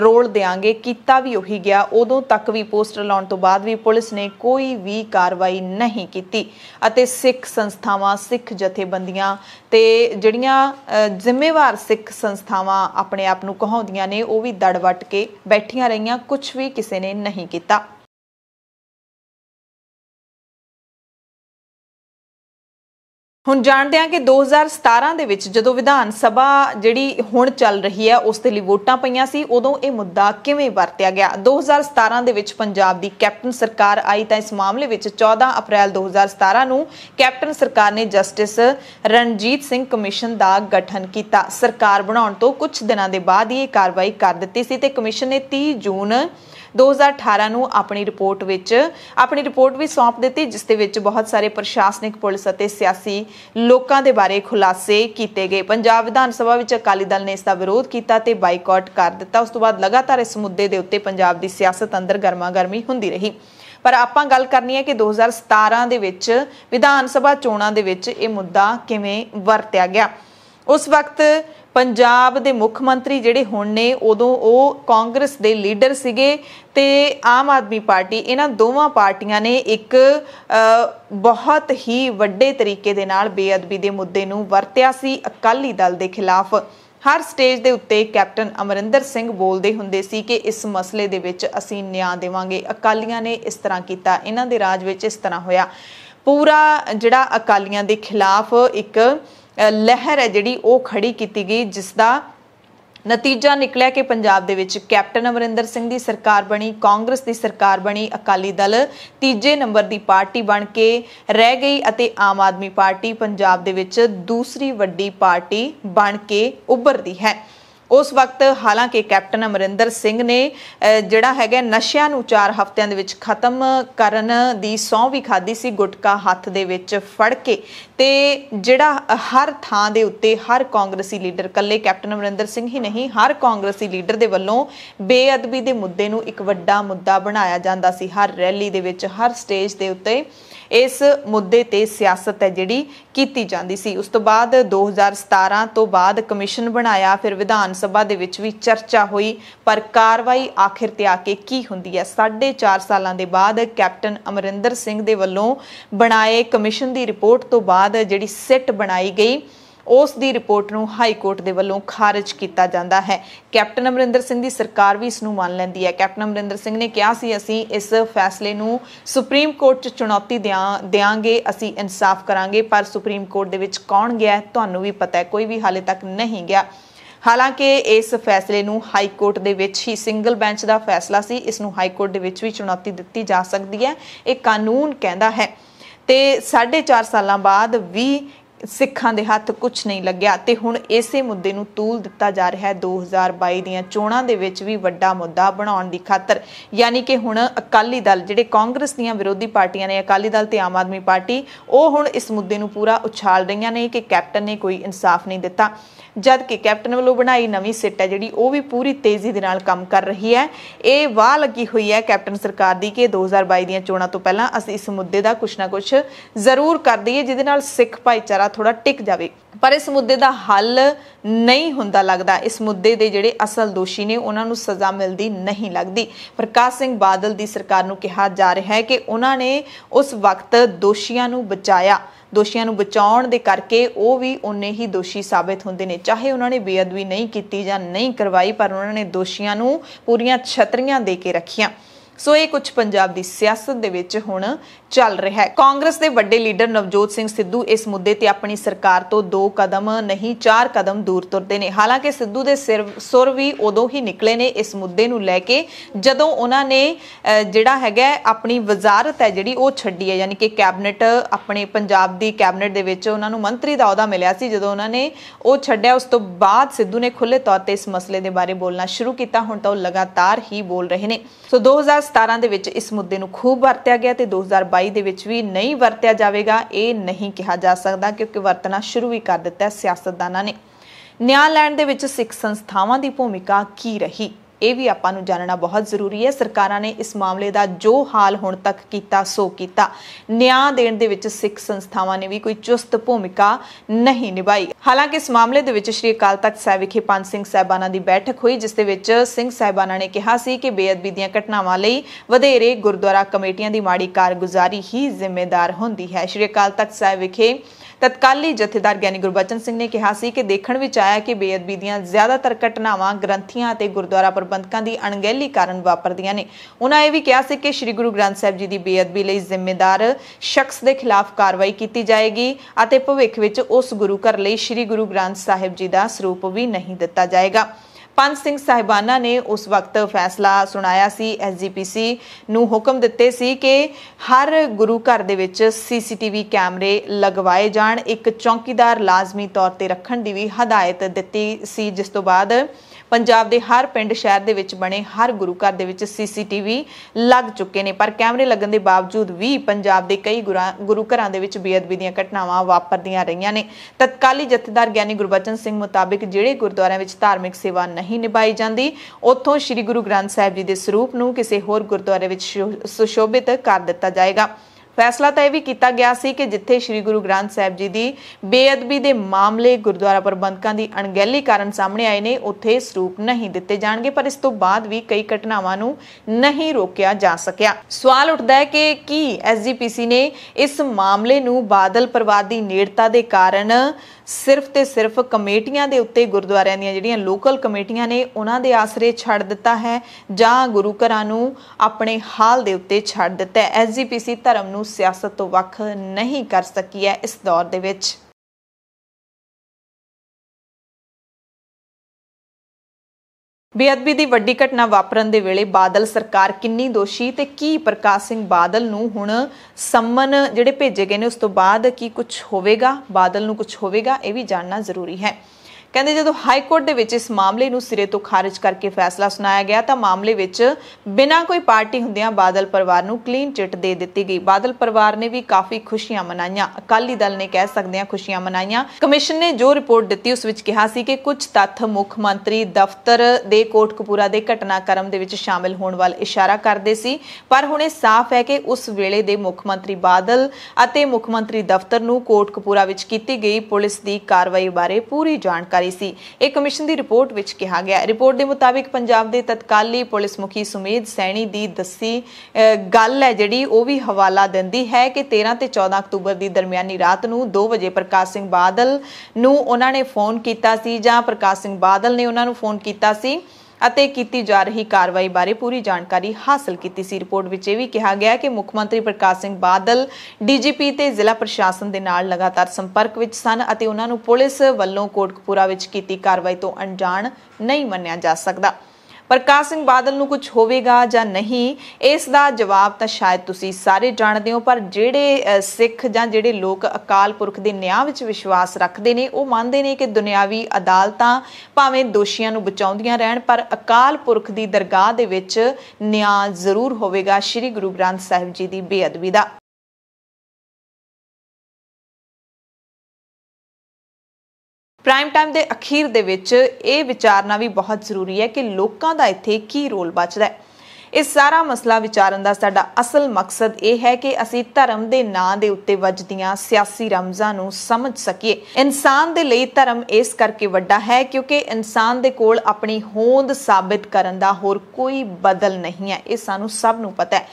Speaker 1: ਰੋਲ ਦੇਾਂਗੇ ਕੀਤਾ ਵੀ ਉਹੀ ਗਿਆ ਉਦੋਂ ਤੱਕ ਵੀ ਪੋਸਟਰ ਲਾਉਣ ਤੋਂ ਬਾਅਦ ਵੀ ਪੁਲਿਸ ਨੇ ਕੋਈ ਵੀ ਕਾਰਵਾਈ ਨਹੀਂ ਕੀਤੀ ਅਤੇ ਸਿੱਖ ਸੰਸਥਾਵਾਂ ਸਿੱਖ ਜਥੇਬੰਦੀਆਂ ਤੇ ਜਿਹੜੀਆਂ ਜ਼ਿੰਮੇਵਾਰ ਸਿੱਖ ਸੰਸਥਾਵਾਂ ਆਪਣੇ ਆਪ ਨੂੰ ਕਹਾਉਂਦੀਆਂ ਨੇ ਉਹ ਵੀ ਦੜਵਟ ਕੇ ਬੈਠੀਆਂ ਰਹੀਆਂ ਕੁਝ ਵੀ ਕਿਸੇ ਨੇ ਨਹੀਂ ਕੀਤਾ ਹੁਣ ਜਾਣਦੇ ਹਾਂ ਕਿ 2017 ਦੇ ਵਿੱਚ ਜਦੋਂ ਵਿਧਾਨ ਸਭਾ ਜਿਹੜੀ ਹੁਣ ਚੱਲ ਰਹੀ ਹੈ ਉਸ ਦੇ ਲਈ ਵੋਟਾਂ ਪਈਆਂ ਸੀ ਉਦੋਂ ਇਹ ਮੁੱਦਾ ਕਿਵੇਂ ਵਰਤਿਆ ਗਿਆ 2017 ਦੇ ਵਿੱਚ ਪੰਜਾਬ ਦੀ ਕੈਪਟਨ ਸਰਕਾਰ ਆਈ ਤਾਂ ਇਸ ਮਾਮਲੇ ਵਿੱਚ 14 ਅਪ੍ਰੈਲ 2017 ਨੂੰ ਕੈਪਟਨ ਸਰਕਾਰ ਨੇ ਜਸਟਿਸ ਰਣਜੀਤ ਸਿੰਘ ਕਮਿਸ਼ਨ ਦਾ ਗਠਨ ਕੀਤਾ ਸਰਕਾਰ ਬਣਾਉਣ ਤੋਂ ਕੁਝ ਦਿਨਾਂ ਦੇ ਬਾਅਦ ਹੀ ਇਹ ਕਾਰਵਾਈ ਕਰ ਦਿੱਤੀ ਸੀ ਤੇ ਕਮਿਸ਼ਨ ਨੇ 30 ਜੂਨ 2018 ਨੂੰ ਆਪਣੀ ਰਿਪੋਰਟ ਵਿੱਚ ਆਪਣੀ ਰਿਪੋਰਟ ਵੀ ਸੌਂਪ ਦਿੱਤੀ ਜਿਸ ਦੇ ਵਿੱਚ ਬਹੁਤ ਸਾਰੇ ਪ੍ਰਸ਼ਾਸਨਿਕ ਪੁਲਿਸ ਅਤੇ ਸਿਆਸੀ ਲੋਕਾਂ ਦੇ ਬਾਰੇ ਖੁਲਾਸੇ ਕੀਤੇ ਗਏ ਪੰਜਾਬ ਵਿਧਾਨ ਸਭਾ ਵਿੱਚ ਅਕਾਲੀ ਦਲ ਨੇ ਇਸ ਦਾ ਵਿਰੋਧ ਕੀਤਾ ਤੇ ਬਾਈਕਾਟ ਕਰ ਦਿੱਤਾ ਉਸ ਤੋਂ ਬਾਅਦ ਲਗਾਤਾਰ ਇਸ ਮੁੱਦੇ ਦੇ ਉੱਤੇ ਪੰਜਾਬ ਦੀ ਸਿਆਸਤ ਅੰਦਰ ਗਰਮਾ-ਗਰਮੀ ਹੁੰਦੀ ਰਹੀ ਪਰ ਆਪਾਂ ਗੱਲ ਕਰਨੀ ਹੈ ਕਿ 2017 ਦੇ ਵਿੱਚ ਵਿਧਾਨ ਸਭਾ ਚੋਣਾਂ ਦੇ ਵਿੱਚ ਇਹ ਮੁੱਦਾ ਕਿਵੇਂ ਵਰਤਿਆ ਗਿਆ ਉਸ ਵਕਤ ਪੰਜਾਬ ਦੇ ਮੁੱਖ ਮੰਤਰੀ ਜਿਹੜੇ ਹੁਣ ਨੇ ਉਦੋਂ ਉਹ ਕਾਂਗਰਸ ਦੇ ਲੀਡਰ ਸੀਗੇ ਤੇ ਆਮ ਆਦਮੀ ਪਾਰਟੀ ਇਹਨਾਂ ਦੋਵਾਂ ਪਾਰਟੀਆਂ ਨੇ ਇੱਕ ਬਹੁਤ ਹੀ ਵੱਡੇ ਤਰੀਕੇ ਦੇ ਨਾਲ ਬੇਅਦਬੀ ਦੇ ਮੁੱਦੇ ਨੂੰ ਵਰਤਿਆ ਸੀ ਅਕਾਲੀ ਦਲ ਦੇ ਖਿਲਾਫ ਹਰ ਸਟੇਜ ਦੇ ਉੱਤੇ ਕੈਪਟਨ ਅਮਰਿੰਦਰ ਸਿੰਘ ਬੋਲਦੇ ਹੁੰਦੇ ਸੀ ਕਿ ਇਸ ਮਸਲੇ ਦੇ ਵਿੱਚ ਅਸੀਂ ਨਿਆਂ ਦੇਵਾਂਗੇ ਅਕਾਲੀਆਂ ਨੇ ਇਸ ਤਰ੍ਹਾਂ ਕੀਤਾ ਇਹਨਾਂ ਦੇ ਰਾਜ ਵਿੱਚ ਇਸ ਤਰ੍ਹਾਂ ਹੋਇਆ ਪੂਰਾ ਜਿਹੜਾ ਅਕਾਲੀਆਂ ਦੇ ਖਿਲਾਫ ਇੱਕ ਲਹਿਰ ਹੈ ਜਿਹੜੀ ਉਹ ਖੜੀ ਕੀਤੀ ਗਈ ਜਿਸ ਦਾ ਨਤੀਜਾ ਨਿਕਲਿਆ ਕਿ ਪੰਜਾਬ ਦੇ ਵਿੱਚ ਕੈਪਟਨ ਅਮਰਿੰਦਰ ਸਿੰਘ ਦੀ ਸਰਕਾਰ ਬਣੀ ਕਾਂਗਰਸ ਦੀ ਸਰਕਾਰ ਬਣੀ ਅਕਾਲੀ ਦਲ ਤੀਜੇ ਨੰਬਰ ਦੀ ਪਾਰਟੀ ਬਣ ਕੇ ਰਹਿ ਗਈ ਅਤੇ ਆਮ ਆਦਮੀ ਪਾਰਟੀ ਪੰਜਾਬ ਦੇ ਵਿੱਚ ਦੂਸਰੀ ਵੱਡੀ ਪਾਰਟੀ ਬਣ ਕੇ ਉੱਭਰਦੀ ਹੈ ਉਸ ਵਕਤ ਹਾਲਾਂਕਿ ਕੈਪਟਨ ਅਮਰਿੰਦਰ ਸਿੰਘ ਨੇ ਜਿਹੜਾ ਹੈਗਾ ਨਸ਼ਿਆਂ ਨੂੰ 4 ਹਫ਼ਤਿਆਂ ਦੇ ਵਿੱਚ ਖਤਮ ਕਰਨ ਦੀ ਸੌਂ ਵੀ ਖਾਦੀ ਸੀ ਗੁਟਕਾ ਹੱਥ ਦੇ ਵਿੱਚ ਫੜ ਕੇ ਤੇ ਜਿਹੜਾ ਹਰ ਥਾਂ ਦੇ ਉੱਤੇ ਹਰ ਕਾਂਗਰਸੀ ਲੀਡਰ ਕੱਲੇ ਕੈਪਟਨ ਅਮਰਿੰਦਰ ਸਿੰਘ ਹੀ ਨਹੀਂ ਹਰ ਕਾਂਗਰਸੀ ਲੀਡਰ ਦੇ ਵੱਲੋਂ ਬੇਅਦਬੀ ਦੇ ਮੁੱਦੇ ਨੂੰ ਇੱਕ ਵੱਡਾ ਮੁੱਦਾ ਬਣਾਇਆ ਜਾਂਦਾ ਸੀ ਹਰ ਰੈਲੀ ਦੇ ਵਿੱਚ ਹਰ ਸਟੇਜ ਦੇ ਉੱਤੇ ਇਸ ਮੁੱਦੇ ਤੇ ਸਿਆਸਤ ਹੈ ਜਿਹੜੀ ਕੀਤੀ ਜਾਂਦੀ ਸੀ ਉਸ ਤੋਂ ਬਾਅਦ 2017 ਤੋਂ ਬਾਅਦ ਕਮਿਸ਼ਨ ਬਣਾਇਆ ਫਿਰ ਵਿਧਾਨ ਸਭਾ ਦੇ ਵਿੱਚ ਵੀ ਚਰਚਾ ਹੋਈ ਪਰ ਕਾਰਵਾਈ ਆਖਿਰ ਤੇ ਆ ਕੇ ਕੀ ਹੁੰਦੀ ਹੈ 4.5 ਸਾਲਾਂ ਦੇ ਬਾਅਦ ਕੈਪਟਨ ਅਮਰਿੰਦਰ ਸਿੰਘ ਦੇ ਵੱਲੋਂ ਬਣਾਏ ਕਮਿਸ਼ਨ ਦੀ ਰਿਪੋਰਟ ਤੋਂ ਬਾਅਦ ਜਿਹੜੀ ਸਿੱਟ ਬਣਾਈ ਗਈ ਉਸ ਦੀ ਰਿਪੋਰਟ ਨੂੰ ਹਾਈ ਕੋਰਟ ਦੇ ਵੱਲੋਂ ਖਾਰਜ ਕੀਤਾ ਜਾਂਦਾ ਹੈ ਕੈਪਟਨ ਅਮਰਿੰਦਰ ਸਿੰਘ ਦੀ ਸਰਕਾਰ ਵੀ ਇਸ ਨੂੰ ਮੰਨ ਲੈਂਦੀ ਹੈ ਕੈਪਟਨ ਅਮਰਿੰਦਰ ਸਿੰਘ ਨੇ ਕਿਹਾ ਸੀ ਅਸੀਂ ਇਸ ਫੈਸਲੇ ਨੂੰ ਸੁਪਰੀਮ ਕੋਰਟ 'ਚ ਚੁਣੌਤੀ ਦੇਾਂਗੇ ਅਸੀਂ ਇਨਸਾਫ ਕਰਾਂਗੇ ਪਰ ਸੁਪਰੀਮ ਕੋਰਟ ਦੇ ਵਿੱਚ ਕੌਣ ਗਿਆ ਤੁਹਾਨੂੰ ਵੀ ਪਤਾ ਹੈ ਕੋਈ ਵੀ ਹਾਲੇ ਤੱਕ ਨਹੀਂ ਗਿਆ ਹਾਲਾਂਕਿ ਇਸ ਫੈਸਲੇ ਨੂੰ ਹਾਈ ਕੋਰਟ ਦੇ ਵਿੱਚ ਹੀ ਸਿੰਗਲ ਬੈਂਚ ਦਾ ਫੈਸਲਾ ਸੀ ਇਸ ਨੂੰ ਹਾਈ ਕੋਰਟ ਦੇ ਵਿੱਚ ਵੀ ਚੁਣੌਤੀ ਦਿੱਤੀ ਜਾ ਸਕਦੀ ਹੈ ਇਹ ਕਾਨੂੰਨ ਕਹਿੰਦਾ ਹੈ ਤੇ 4.5 ਸਾਲਾਂ ਬਾਅਦ ਵੀ ਸਿੱਖਾਂ ਦੇ ਹੱਥ ਕੁਝ ਨਹੀਂ ਲੱਗਿਆ ਤੇ ਹੁਣ ਇਸੇ ਮੁੱਦੇ ਨੂੰ ਤੂਲ ਦਿੱਤਾ ਜਾ ਰਿਹਾ ਹੈ 2022 ਦੀਆਂ ਚੋਣਾਂ ਦੇ ਵਿੱਚ ਵੀ ਵੱਡਾ ਮੁੱਦਾ ਬਣਾਉਣ ਦੀ ਖਾਤਰ ਯਾਨੀ ਕਿ ਹੁਣ ਅਕਾਲੀ ਦਲ ਜਿਹੜੇ ਕਾਂਗਰਸ ਦੀਆਂ ਵਿਰੋਧੀ ਪਾਰਟੀਆਂ ਨੇ ਅਕਾਲੀ ਦਲ ਤੇ ਆਮ ਆਦਮੀ ਪਾਰਟੀ ਉਹ ਹੁਣ ਇਸ ਮੁੱਦੇ ਨੂੰ ਪੂਰਾ ਉਛਾਲ ਰਹੀਆਂ ਨੇ ਕਿ ਕੈਪਟਨ ਨੇ ਕੋਈ ਇਨਸਾਫ ਨਹੀਂ ਦਿੱਤਾ ਜਦ ਕਿ ਕੈਪਟਨ ਵੱਲੋਂ ਬਣਾਈ ਨਵੀਂ ਸਿੱਟ ਹੈ ਜਿਹੜੀ ਉਹ ਵੀ ਪੂਰੀ ਤੇਜ਼ੀ ਦੇ ਨਾਲ ਕੰਮ ਕਰ ਰਹੀ ਹੈ ਇਹ ਵਾਹ ਲੱਗੀ ਹੋਈ ਹੈ ਕੈਪਟਨ ਸਰਕਾਰ ਦੀ ਕਿ 2022 ਦੀਆਂ ਚੋਣਾਂ ਤੋਂ ਪਹਿਲਾਂ ਅਸੀਂ ਇਸ ਮੁੱਦੇ ਦਾ ਕੁਛ ਨਾ ਕੁਛ ਜ਼ਰੂਰ ਕਰ ਦਈਏ ਜਿਹਦੇ ਨਾਲ ਸਿੱਖ ਭਾਈਚਾਰਾ ਥੋੜਾ ਟਿਕ ਜਾਵੇ ਪਰ ਇਸ ਮੁੱਦੇ ਦਾ ਹੱਲ ਨਹੀਂ ਹੁੰਦਾ ਲੱਗਦਾ ਇਸ ਮੁੱਦੇ ਦੇ ਜਿਹੜੇ ਅਸਲ ਦੋਸ਼ੀ ਨੇ ਉਹਨਾਂ ਨੂੰ ਸਜ਼ਾ ਮਿਲਦੀ ਨਹੀਂ ਲੱਗਦੀ ਪ੍ਰਕਾਸ਼ ਸਿੰਘ ਬਾਦਲ ਦੀ ਸਰਕਾਰ ਨੂੰ ਕਿਹਾ ਜਾ ਰਿਹਾ ਹੈ ਕਿ ਉਹਨਾਂ ਨੇ ਉਸ ਵਕਤ ਦੋਸ਼ੀਆਂ ਨੂੰ ਬਚਾਇਆ ਦੋਸ਼ੀਆਂ ਨੂੰ ਬਚਾਉਣ ਦੇ ਕਰਕੇ ਉਹ ਵੀ ਉਨੇ ਹੀ ਦੋਸ਼ੀ ਸਾਬਤ ਹੁੰਦੇ ਨੇ ਚਾਹੇ ਉਹਨਾਂ ਨੇ ਬੇਅਦਬੀ ਨਹੀਂ ਕੀਤੀ ਜਾਂ ਨਹੀਂ ਕਰਵਾਈ ਪਰ ਉਹਨਾਂ ਨੇ ਦੋਸ਼ੀਆਂ ਨੂੰ ਪੂਰੀਆਂ ਛਤਰੀਆਂ ਦੇ ਕੇ ਰੱਖੀਆਂ ਸੋ ਇਹ ਕੁਝ ਪੰਜਾਬ ਦੀ ਸਿਆਸਤ ਦੇ ਵਿੱਚ ਹੁਣ ਚੱਲ ਰਿਹਾ ਹੈ ਕਾਂਗਰਸ ਦੇ ਵੱਡੇ ਲੀਡਰ ਨਵਜੋਤ ਸਿੰਘ ਸਿੱਧੂ ਇਸ ਮੁੱਦੇ ਤੇ ਆਪਣੀ ਸਰਕਾਰ ਤੋਂ ਦੋ ਕਦਮ ਨਹੀਂ ਚਾਰ ਕਦਮ ਦੂਰ ਤੁਰਦੇ ਨੇ ਹਾਲਾਂਕਿ ਸਿੱਧੂ ਦੇ ਸਿਰ ਸੁਰ ਵੀ ਉਦੋਂ ਹੀ ਨਿਕਲੇ ਨੇ ਇਸ ਮੁੱਦੇ ਨੂੰ ਲੈ ਕੇ ਜਦੋਂ ਉਹਨਾਂ ਨੇ ਜਿਹੜਾ ਹੈਗਾ ਆਪਣੀ ਵਜ਼ਾਰਤ ਹੈ ਜਿਹੜੀ ਉਹ ਛੱਡੀ ਹੈ ਯਾਨੀ ਕਿ ਕੈਬਨਿਟ ਆਪਣੇ ਪੰਜਾਬ ਦੀ ਕੈਬਨਿਟ ਦੇ ਵਿੱਚ ਉਹਨਾਂ ਨੂੰ ਮੰਤਰੀ ਦਾ ਅਹੁਦਾ ਮਿਲਿਆ ਸੀ ਜਦੋਂ ਉਹਨਾਂ ਨੇ ਉਹ ਛੱਡਿਆ ਉਸ ਤੋਂ ਬਾਅਦ ਸਿੱਧੂ ਨੇ ਖੁੱਲੇ ਤੌਰ ਤੇ ਇਸ ਮਸਲੇ ਦੇ ਬਾਰੇ ਬੋਲਣਾ ਸ਼ੁਰੂ ਕੀਤਾ ਹੁਣ ਤਾਂ ਉਹ ਲਗਾਤਾਰ ਹੀ ਬੋਲ ਰਹੇ ਨੇ ਸੋ 2017 ਦੇ ਵਿੱਚ ਇਸ ਮੁੱਦੇ ਨੂੰ ਖੂਬ ਵਰਤਿਆ ਗਿਆ ਤੇ 2022 ਕਾਰਵਾਈ ਦੇ ਵਿੱਚ ਵੀ ਨਹੀਂ ਵਰਤਿਆ ਜਾਵੇਗਾ ਇਹ ਨਹੀਂ ਕਿਹਾ ਜਾ ਸਕਦਾ ਕਿਉਂਕਿ ਵਰਤਣਾ ਸ਼ੁਰੂ ਹੀ ਕਰ ਦਿੱਤਾ ਸਿਆਸਤਦਾਨਾਂ ਨੇ ਨਿਆਂ ਲੈਣ ਦੇ ਵਿੱਚ ਸਿੱਖ ਸੰਸਥਾਵਾਂ ਦੀ ਭੂਮਿਕਾ ਕੀ ਰਹੀ ਇਹ ਵੀ ਆਪਾਂ ਨੂੰ ਜਾਣਨਾ ਬਹੁਤ ਜ਼ਰੂਰੀ ਹੈ ਸਰਕਾਰਾਂ ਨੇ ਇਸ ਮਾਮਲੇ ਦਾ ਜੋ ਹਾਲ ਹੁਣ ਤੱਕ ਕੀਤਾ ਸੋ ਕੀਤਾ ਨਿਆਂ ਦੇਣ ਦੇ ਵਿੱਚ ਸਿੱਖ ਸੰਸਥਾਵਾਂ ਨੇ ਵੀ ਕੋਈ ਚੁਸਤ ਭੂਮਿਕਾ ਨਹੀਂ ਨਿਭਾਈ ਹਾਲਾਂਕਿ ਇਸ ਮਾਮਲੇ ਦੇ ਵਿੱਚ ਸ਼੍ਰੀ ਅਕਾਲ ਤਖਤ ਸਾਹਿਬ ਵਿਖੇ ਪੰਜ ਸਿੰਘ ਸਹਿਬਾਨਾਂ ਦੀ ਬੈਠਕ ਹੋਈ ਜਿਸ ਦੇ ਵਿੱਚ ਸਿੰਘ ਸਹਿਬਾਨਾਂ ਨੇ ਕਿਹਾ ਸੀ ਕਿ ਬੇਅਦਬੀ ਦੀਆਂ ਘਟਨਾਵਾਂ ਲਈ ਵਧੇਰੇ ਗੁਰਦੁਆਰਾ ਕਮੇਟੀਆਂ ਦੀ ਮਾੜੀ ਕਾਰਗੁਜ਼ਾਰੀ ਹੀ ਜ਼ਿੰਮੇਦਾਰ ਹੁੰਦੀ ਹੈ ਸ਼੍ਰੀ ਅਕਾਲ ਤਖਤ ਸਾਹਿਬ ਵਿਖੇ ਤਤਕਾਲੀ ਜਥੇਦਾਰ ਗਿਆਨੀ ਗੁਰਬਚਨ ਸਿੰਘ ਨੇ ਕਿਹਾ ਸੀ ਕਿ ਦੇਖਣ ਵਿੱਚ ਆਇਆ ਕਿ ਬੇਅਦਬੀ ਦੀਆਂ ਜ਼ਿਆਦਾਤਰ ਘਟਨਾਵਾਂ ਗ੍ਰੰਥੀਆਂ ਅਤੇ ਗੁਰਦੁਆਰਾ ਪ੍ਰਬੰਧਕਾਂ ਦੀ ਅਣਗਹਿਲੀ ਕਾਰਨ ਵਾਪਰਦੀਆਂ ਨੇ ਉਹਨਾਂ ਇਹ ਵੀ ਕਿਹਾ ਸੀ ਕਿ ਸ੍ਰੀ ਗੁਰੂ ਗ੍ਰੰਥ ਸਾਹਿਬ ਜੀ ਦੀ ਬੇਅਦਬੀ ਲਈ ਜ਼ਿੰਮੇਦਾਰ ਸ਼ਖਸ ਦੇ ਖਿਲਾਫ ਕਾਰਵਾਈ ਕੀਤੀ ਜਾਏਗੀ ਅਤੇ ਭਵਿੱਖ ਵਿੱਚ ਉਸ ਗੁਰੂ ਘਰ ਲਈ ਸ੍ਰੀ ਗੁਰੂ ਗ੍ਰੰਥ ਸਾਹਿਬ ਜੀ ਦਾ ਸਰੂਪ ਵੀ ਨਹੀਂ ਦਿੱਤਾ ਜਾਏਗਾ ਪੰਜ ਸਿੰਘ ਸਾਹਿਬਾਨਾ ਨੇ ਉਸ ਵਕਤ ਫੈਸਲਾ ਸੁਣਾਇਆ ਸੀ ਐਸਜੀਪੀਸੀ ਨੂੰ ਹੁਕਮ ਦਿੱਤੇ ਸੀ ਕਿ ਹਰ ਗੁਰੂ ਘਰ ਦੇ ਵਿੱਚ ਸੀਸੀਟੀਵੀ ਕੈਮਰੇ ਲਗਵਾਏ ਜਾਣ ਇੱਕ ਚੌਕੀਦਾਰ ਲਾਜ਼ਮੀ ਤੌਰ ਤੇ ਰੱਖਣ ਦੀ ਵੀ ਹਦਾਇਤ ਦਿੱਤੀ ਸੀ ਜਿਸ ਤੋਂ ਬਾਅਦ ਪੰਜਾਬ ਦੇ ਹਰ ਪਿੰਡ ਸ਼ਹਿਰ ਦੇ ਵਿੱਚ ਬਣੇ ਹਰ ਗੁਰੂ ਘਰ ਦੇ ਵਿੱਚ ਸੀਸੀਟੀਵੀ ਲੱਗ ਚੁੱਕੇ ਨੇ ਪਰ ਕੈਮਰੇ ਲੱਗਣ ਦੇ ਬਾਵਜੂਦ ਵੀ ਪੰਜਾਬ ਦੇ ਕਈ ਗੁਰੂ ਘਰਾਂ ਦੇ ਵਿੱਚ ਬੇਅਦਬੀ ਦੀਆਂ ਘਟਨਾਵਾਂ ਵਾਪਰਦੀਆਂ ਰਹੀਆਂ ਨੇ ਤਤਕਾਲੀ ਜਥੇਦਾਰ ਗਿਆਨੀ ਗੁਰਬਚਨ ਸਿੰਘ ਮੁਤਾਬਿਕ ਜਿਹੜੇ ਗੁਰਦੁਆਰਿਆਂ ਵਿੱਚ ਧਾਰਮਿਕ ਸੇਵਾ ਨਹੀਂ ਨਿਭਾਈ ਜਾਂਦੀ ਉੱਥੋਂ ਸ੍ਰੀ ਗੁਰੂ ਗ੍ਰੰਥ ਸਾਹਿਬ ਜੀ ਦੇ ਸਰੂਪ ਨੂੰ ਕਿਸੇ ਹੋਰ ਗੁਰਦੁਆਰੇ ਵਿੱਚ ਸੁਸ਼ੋਭਿਤ ਕਰ ਦਿੱਤਾ ਜਾਏਗਾ ਫੈਸਲਾ ਤਾਂ ਇਹ ਵੀ ਕੀਤਾ ਗਿਆ ਸੀ ਕਿ ਜਿੱਥੇ ਸ੍ਰੀ ਗੁਰੂ ਗ੍ਰੰਥ ਸਾਹਿਬ ਜੀ ਦੀ ਬੇਅਦਬੀ ਦੇ ਮਾਮਲੇ ਗੁਰਦੁਆਰਾ ਪ੍ਰਬੰਧਕਾਂ ਦੀ ਅਣਗਹਿਲੀ ਕਾਰਨ ਸਾਹਮਣੇ ਆਏ ਨੇ ਉੱਥੇ ਸਰੂਪ ਨਹੀਂ ਦਿੱਤੇ ਜਾਣਗੇ ਪਰ ਇਸ ਤੋਂ ਬਾਅਦ ਵੀ ਕਈ ਘਟਨਾਵਾਂ ਨੂੰ ਨਹੀਂ ਰੋਕਿਆ ਜਾ ਸਕਿਆ ਸਵਾਲ ਉੱਠਦਾ ਹੈ ਕਿ ਕੀ ਐਸਜੀਪੀਸੀ ਨੇ ਇਸ ਮਾਮਲੇ ਨੂੰ ਬਾਦਲ ਪਰਵਾਦੀ ਨੇੜਤਾ ਦੇ ਕਾਰਨ ਸਿਰਫ ਤੇ ਸਿਰਫ ਕਮੇਟੀਆਂ ਦੇ ਉੱਤੇ ਗੁਰਦੁਆਰਿਆਂ ਦੀਆਂ ਜਿਹੜੀਆਂ ਲੋਕਲ ਕਮੇਟੀਆਂ ਨੇ ਉਹਨਾਂ ਦੇ ਆਸਰੇ ਛੱਡ ਦਿੱਤਾ ਹੈ ਜਾਂ ਗੁਰੂ ਘਰਾਂ ਨੂੰ ਆਪਣੇ ਹਾਲ ਦੇ ਉੱਤੇ ਛੱਡ ਦਿੱਤਾ ਹੈ ਐਸਜੀਪੀਸੀ ਧਰਮ ਨੂੰ ਸਿਆਸਤ ਤੋਂ ਵੱਖ ਨਹੀਂ ਕਰ ਸਕੀ ਹੈ ਇਸ ਦੌਰ ਦੇ ਵਿੱਚ ਬੇਅਦਬੀ ਦੀ ਵੱਡੀ ਘਟਨਾ ਵਾਪਰਨ ਦੇ ਵੇਲੇ ਬਾਦਲ ਸਰਕਾਰ ਕਿੰਨੀ ਦੋਸ਼ੀ ਤੇ ਕੀ ਪ੍ਰਕਾਸ਼ ਸਿੰਘ ਬਾਦਲ ਨੂੰ ਹੁਣ ਸੰਮਨ ਜਿਹੜੇ ਭੇਜੇ ਗਏ ਨੇ ਉਸ ਤੋਂ ਬਾਅਦ ਕੀ ਕੁਝ ਹੋਵੇਗਾ ਬਾਦਲ ਨੂੰ ਕੁਝ ਹੋਵੇਗਾ ਇਹ ਵੀ ਜਾਣਨਾ ਜ਼ਰੂਰੀ ਹੈ ਕਹਿੰਦੇ ਜਦੋਂ ਹਾਈ ਕੋਰਟ ਦੇ ਵਿੱਚ ਇਸ ਮਾਮਲੇ ਨੂੰ ਸਿਰੇ ਤੋਂ ਖਾਰਜ ਕਰਕੇ ਫੈਸਲਾ ਸੁਣਾਇਆ ਗਿਆ ਤਾਂ ਮਾਮਲੇ ਵਿੱਚ ਬਿਨਾਂ ਕੋਈ ਪਾਰਟੀ ਹੁੰਦਿਆਂ ਬਾਦਲ ਪਰਿਵਾਰ ਨੂੰ ਕਲੀਨ ਚਿੱਟ ਦੇ ਦਿੱਤੀ ਗਈ ਬਾਦਲ ਪਰਿਵਾਰ ਨੇ ਵੀ ਕਾਫੀ ਖੁਸ਼ੀਆਂ ਮਨਾਈਆਂ ਅਕਾਲੀ ਦਲ ਨੇ ਕਹਿ ਸਕਦੇ ਆ ਖੁਸ਼ੀਆਂ ਮਨਾਈਆਂ ਕਮਿਸ਼ਨ ਨੇ ਜੋ ਰਿਪੋਰਟ ਦਿੱਤੀ ਉਸ ਵਿੱਚ ਕਿਹਾ ਸੀ ਕਿ ਕੁਝ ਤੱਥ ਮੁੱਖ ਮੰਤਰੀ ਦਫ਼ਤਰ ਦੇ ਕੋਟਕਪੂਰਾ ਦੇ ਘਟਨਾਕ੍ਰਮ ਦੇ ਵਿੱਚ ਸ਼ਾਮਿਲ ਹੋਣ ਵੱਲ ਇਸ਼ਾਰਾ ਕਰਦੇ ਸੀ ਪਰ ਹੁਣ ਇਹ ਸਾਫ਼ ਹੈ ਕਿ ਉਸ ਵੇਲੇ ਦੇ ਮੁੱਖ ਮੰਤਰੀ ਬਾਦਲ ਅਤੇ ਮੁੱਖ ਮੰਤਰੀ ਦਫ਼ਤਰ ਨੂੰ ਕੋਟਕਪੂਰਾ ਵਿੱਚ ਕੀਤੀ ਗਈ ਪੁਲਿਸ ਦੀ ਕਾਰਵਾਈ ਬਾਰੇ ਪੂਰੀ ਜਾਣਕਾਰੀ ਜਾਰੀ ਸੀ ਇਹ ਕਮਿਸ਼ਨ ਦੀ ਰਿਪੋਰਟ ਵਿੱਚ ਕਿਹਾ ਗਿਆ ਰਿਪੋਰਟ ਦੇ ਮੁਤਾਬਿਕ ਪੰਜਾਬ ਦੇ ਤਤਕਾਲੀ ਪੁਲਿਸ ਮੁਖੀ ਸੁਮੇਧ ਸੈਣੀ ਦੀ ਦੱਸੀ ਗੱਲ ਹੈ ਜਿਹੜੀ ਉਹ ਵੀ ਹਵਾਲਾ ਦਿੰਦੀ ਹੈ ਕਿ 13 ਤੇ 14 ਅਕਤੂਬਰ ਦੀ ਦਰਮਿਆਨੀ ਰਾਤ ਨੂੰ 2 ਵਜੇ ਪ੍ਰਕਾਸ਼ ਸਿੰਘ ਬਾਦਲ ਨੂੰ ਉਹਨਾਂ ਨੇ ਫੋਨ ਕੀਤਾ ਸੀ ਜਾਂ ਪ੍ਰਕਾਸ਼ ਸਿੰਘ ਬਾਦਲ ਨੇ ਉਹਨਾਂ ਨੂੰ ਫੋਨ ਕੀਤਾ ਸੀ ਅਤੇ ਕੀਤੀ ਜਾ ਰਹੀ ਕਾਰਵਾਈ ਬਾਰੇ ਪੂਰੀ ਜਾਣਕਾਰੀ ਹਾਸਲ ਕੀਤੀ ਸੀ ਰਿਪੋਰਟ ਵਿੱਚ ਇਹ ਵੀ ਕਿਹਾ ਗਿਆ ਕਿ ਮੁੱਖ ਮੰਤਰੀ ਪ੍ਰਕਾਸ਼ ਸਿੰਘ ਬਾਦਲ ਡੀਜੀਪੀ ਤੇ ਜ਼ਿਲ੍ਹਾ ਪ੍ਰਸ਼ਾਸਨ ਦੇ ਨਾਲ ਲਗਾਤਾਰ ਸੰਪਰਕ ਵਿੱਚ ਸਨ ਅਤੇ ਉਹਨਾਂ ਨੂੰ ਪੁਲਿਸ ਵੱਲੋਂ ਕੋਟਕਪੂਰਾ ਵਿੱਚ ਕੀਤੀ ਕਾਰਵਾਈ ਤੋਂ ਅਣਜਾਣ ਨਹੀਂ ਮੰਨਿਆ ਜਾ ਸਕਦਾ ਪ੍ਰਕਾਸ਼ ਸਿੰਘ ਬਾਦਲ ਨੂੰ ਕੁਝ ਹੋਵੇਗਾ ਜਾਂ ਨਹੀਂ ਇਸ ਦਾ ਜਵਾਬ ਤਾਂ ਸ਼ਾਇਦ ਤੁਸੀਂ ਸਾਰੇ ਜਾਣਦੇ ਹੋ ਪਰ ਜਿਹੜੇ ਸਿੱਖ ਜਾਂ ਜਿਹੜੇ ਲੋਕ ਅਕਾਲ ਪੁਰਖ ਦੇ ਨਿਆਂ ਵਿੱਚ ਵਿਸ਼ਵਾਸ ਰੱਖਦੇ ਨੇ ਉਹ ਮੰਨਦੇ ਨੇ ਕਿ ਦੁਨਿਆਵੀ ਅਦਾਲਤਾਂ ਭਾਵੇਂ ਦੋਸ਼ੀਆਂ ਨੂੰ ਬਚਾਉਂਦੀਆਂ ਰਹਿਣ ਪਰ ਅਕਾਲ ਪੁਰਖ ਦੀ ਦਰਗਾਹ ਦੇ ਵਿੱਚ ਨਿਆਂ ਜ਼ਰੂਰ ਹੋਵੇਗਾ ਸ੍ਰੀ ਗੁਰੂ ਗ੍ਰੰਥ ਸਾਹਿਬ ਜੀ
Speaker 2: ਦੀ ਬੇਅਦਬੀ ਦਾ
Speaker 1: ਪ੍ਰਾਈਮ ਟਾਈਮ ਦੇ ਅਖੀਰ ਦੇ ਵਿੱਚ ਇਹ ਵਿਚਾਰਨਾ ਵੀ ਬਹੁਤ ਜ਼ਰੂਰੀ ਹੈ ਕਿ ਲੋਕਾਂ ਦਾ ਇੱਥੇ ਕੀ ਰੋਲ ਬਚਦਾ ਹੈ ਇਹ ਸਾਰਾ ਮਸਲਾ ਵਿਚਾਰਨ ਦਾ ਸਾਡਾ ਅਸਲ ਮਕਸਦ ਇਹ ਹੈ ਕਿ ਅਸੀਂ ਧਰਮ ਦੇ ਨਾਂ ਦੇ ਉੱਤੇ ਵੱਜਦੀਆਂ ਸਿਆਸੀ ਰਮਜ਼ਾਂ ਨੂੰ ਸਮਝ ਸਕੀਏ ਇਨਸਾਨ ਦੇ ਲਈ ਧਰਮ ਇਸ ਕਰਕੇ ਵੱਡਾ ਹੈ ਕਿਉਂਕਿ ਇਨਸਾਨ ਦੇ ਕੋਲ ਆਪਣੀ ਹੋਂਦ ਸਾਬਤ ਕਰਨ ਦਾ ਹੋਰ ਕੋਈ ਬਦਲ ਨਹੀਂ ਹੈ ਇਹ ਸਾਨੂੰ ਸਭ ਨੂੰ ਪਤਾ ਹੈ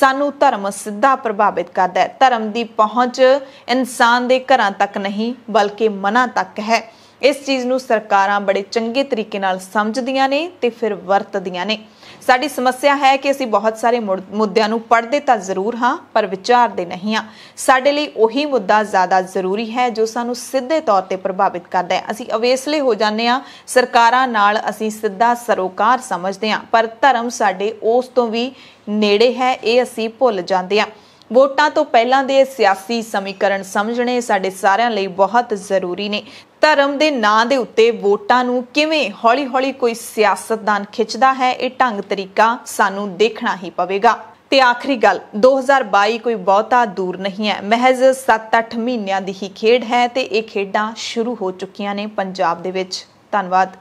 Speaker 1: ਸਾਨੂੰ ਧਰਮ ਸਿੱਧਾ ਪ੍ਰਭਾਵਿਤ ਕਰਦਾ ਹੈ ਧਰਮ ਦੀ ਪਹੁੰਚ ਇਨਸਾਨ ਦੇ ਘਰਾਂ ਤੱਕ ਨਹੀਂ ਬਲਕਿ ਮਨਾਂ ਤੱਕ ਹੈ ਇਸ ਚੀਜ਼ ਨੂੰ ਸਰਕਾਰਾਂ ਬੜੇ ਚੰਗੇ ਤਰੀਕੇ ਨਾਲ ਸਮਝਦੀਆਂ ਨੇ ਤੇ ਫਿਰ ਵਰਤਦੀਆਂ ਨੇ ਸਾਡੀ ਸਮੱਸਿਆ ਹੈ ਕਿ ਅਸੀਂ ਬਹੁਤ ਸਾਰੇ ਮੁੱਦਿਆਂ ਨੂੰ ਪੜ੍ਹਦੇ ਤਾਂ ਜ਼ਰੂਰ ਹਾਂ ਪਰ ਵਿਚਾਰਦੇ ਨਹੀਂ ਹਾਂ ਸਾਡੇ ਲਈ ਉਹੀ ਮੁੱਦਾ ਜ਼ਿਆਦਾ ਜ਼ਰੂਰੀ ਹੈ ਜੋ ਸਾਨੂੰ ਸਿੱਧੇ ਤੌਰ ਤੇ ਪ੍ਰਭਾਵਿਤ ਕਰਦਾ ਹੈ ਅਸੀਂ ਅਵੇਸਲੇ ਹੋ ਜਾਂਦੇ ਹਾਂ ਸਰਕਾਰਾਂ ਨਾਲ ਅਸੀਂ ਸਿੱਧਾ ਸਰੋਕਾਰ ਸਮਝਦੇ ਹਾਂ ਪਰ ਧਰਮ ਸਾਡੇ ਉਸ ਤੋਂ ਵੀ ਨੇੜੇ ਹੈ ਇਹ ਅਸੀਂ ਭੁੱਲ ਜਾਂਦੇ ਹਾਂ ਵੋਟਾਂ ਤੋਂ ਪਹਿਲਾਂ ਦੇ ਸਿਆਸੀ ਸਮੀਕਰਨ ਸਮਝਣੇ ਸਾਡੇ ਸਾਰਿਆਂ ਲਈ ਬਹੁਤ ਜ਼ਰੂਰੀ ਨੇ ਧਰਮ ਦੇ ਨਾਂ ਦੇ ਉੱਤੇ ਵੋਟਾਂ ਨੂੰ ਕਿਵੇਂ ਹੌਲੀ-ਹੌਲੀ ਕੋਈ ਸਿਆਸਤਦਾਨ ਖਿੱਚਦਾ ਹੈ ਇਹ ਢੰਗ ਤਰੀਕਾ ਸਾਨੂੰ ਦੇਖਣਾ ਹੀ ਪਵੇਗਾ ਤੇ ਆਖਰੀ ਗੱਲ 2022 ਕੋਈ ਬਹੁਤਾ ਦੂਰ ਨਹੀਂ ਹੈ ਮਹਿਜ਼ 7-8 ਮਹੀਨਿਆਂ ਦੀ ਹੀ ਖੇਡ ਹੈ ਤੇ ਇਹ ਖੇਡਾਂ ਸ਼ੁਰੂ ਹੋ ਚੁੱਕੀਆਂ ਨੇ ਪੰਜਾਬ ਦੇ ਵਿੱਚ ਧੰਨਵਾਦ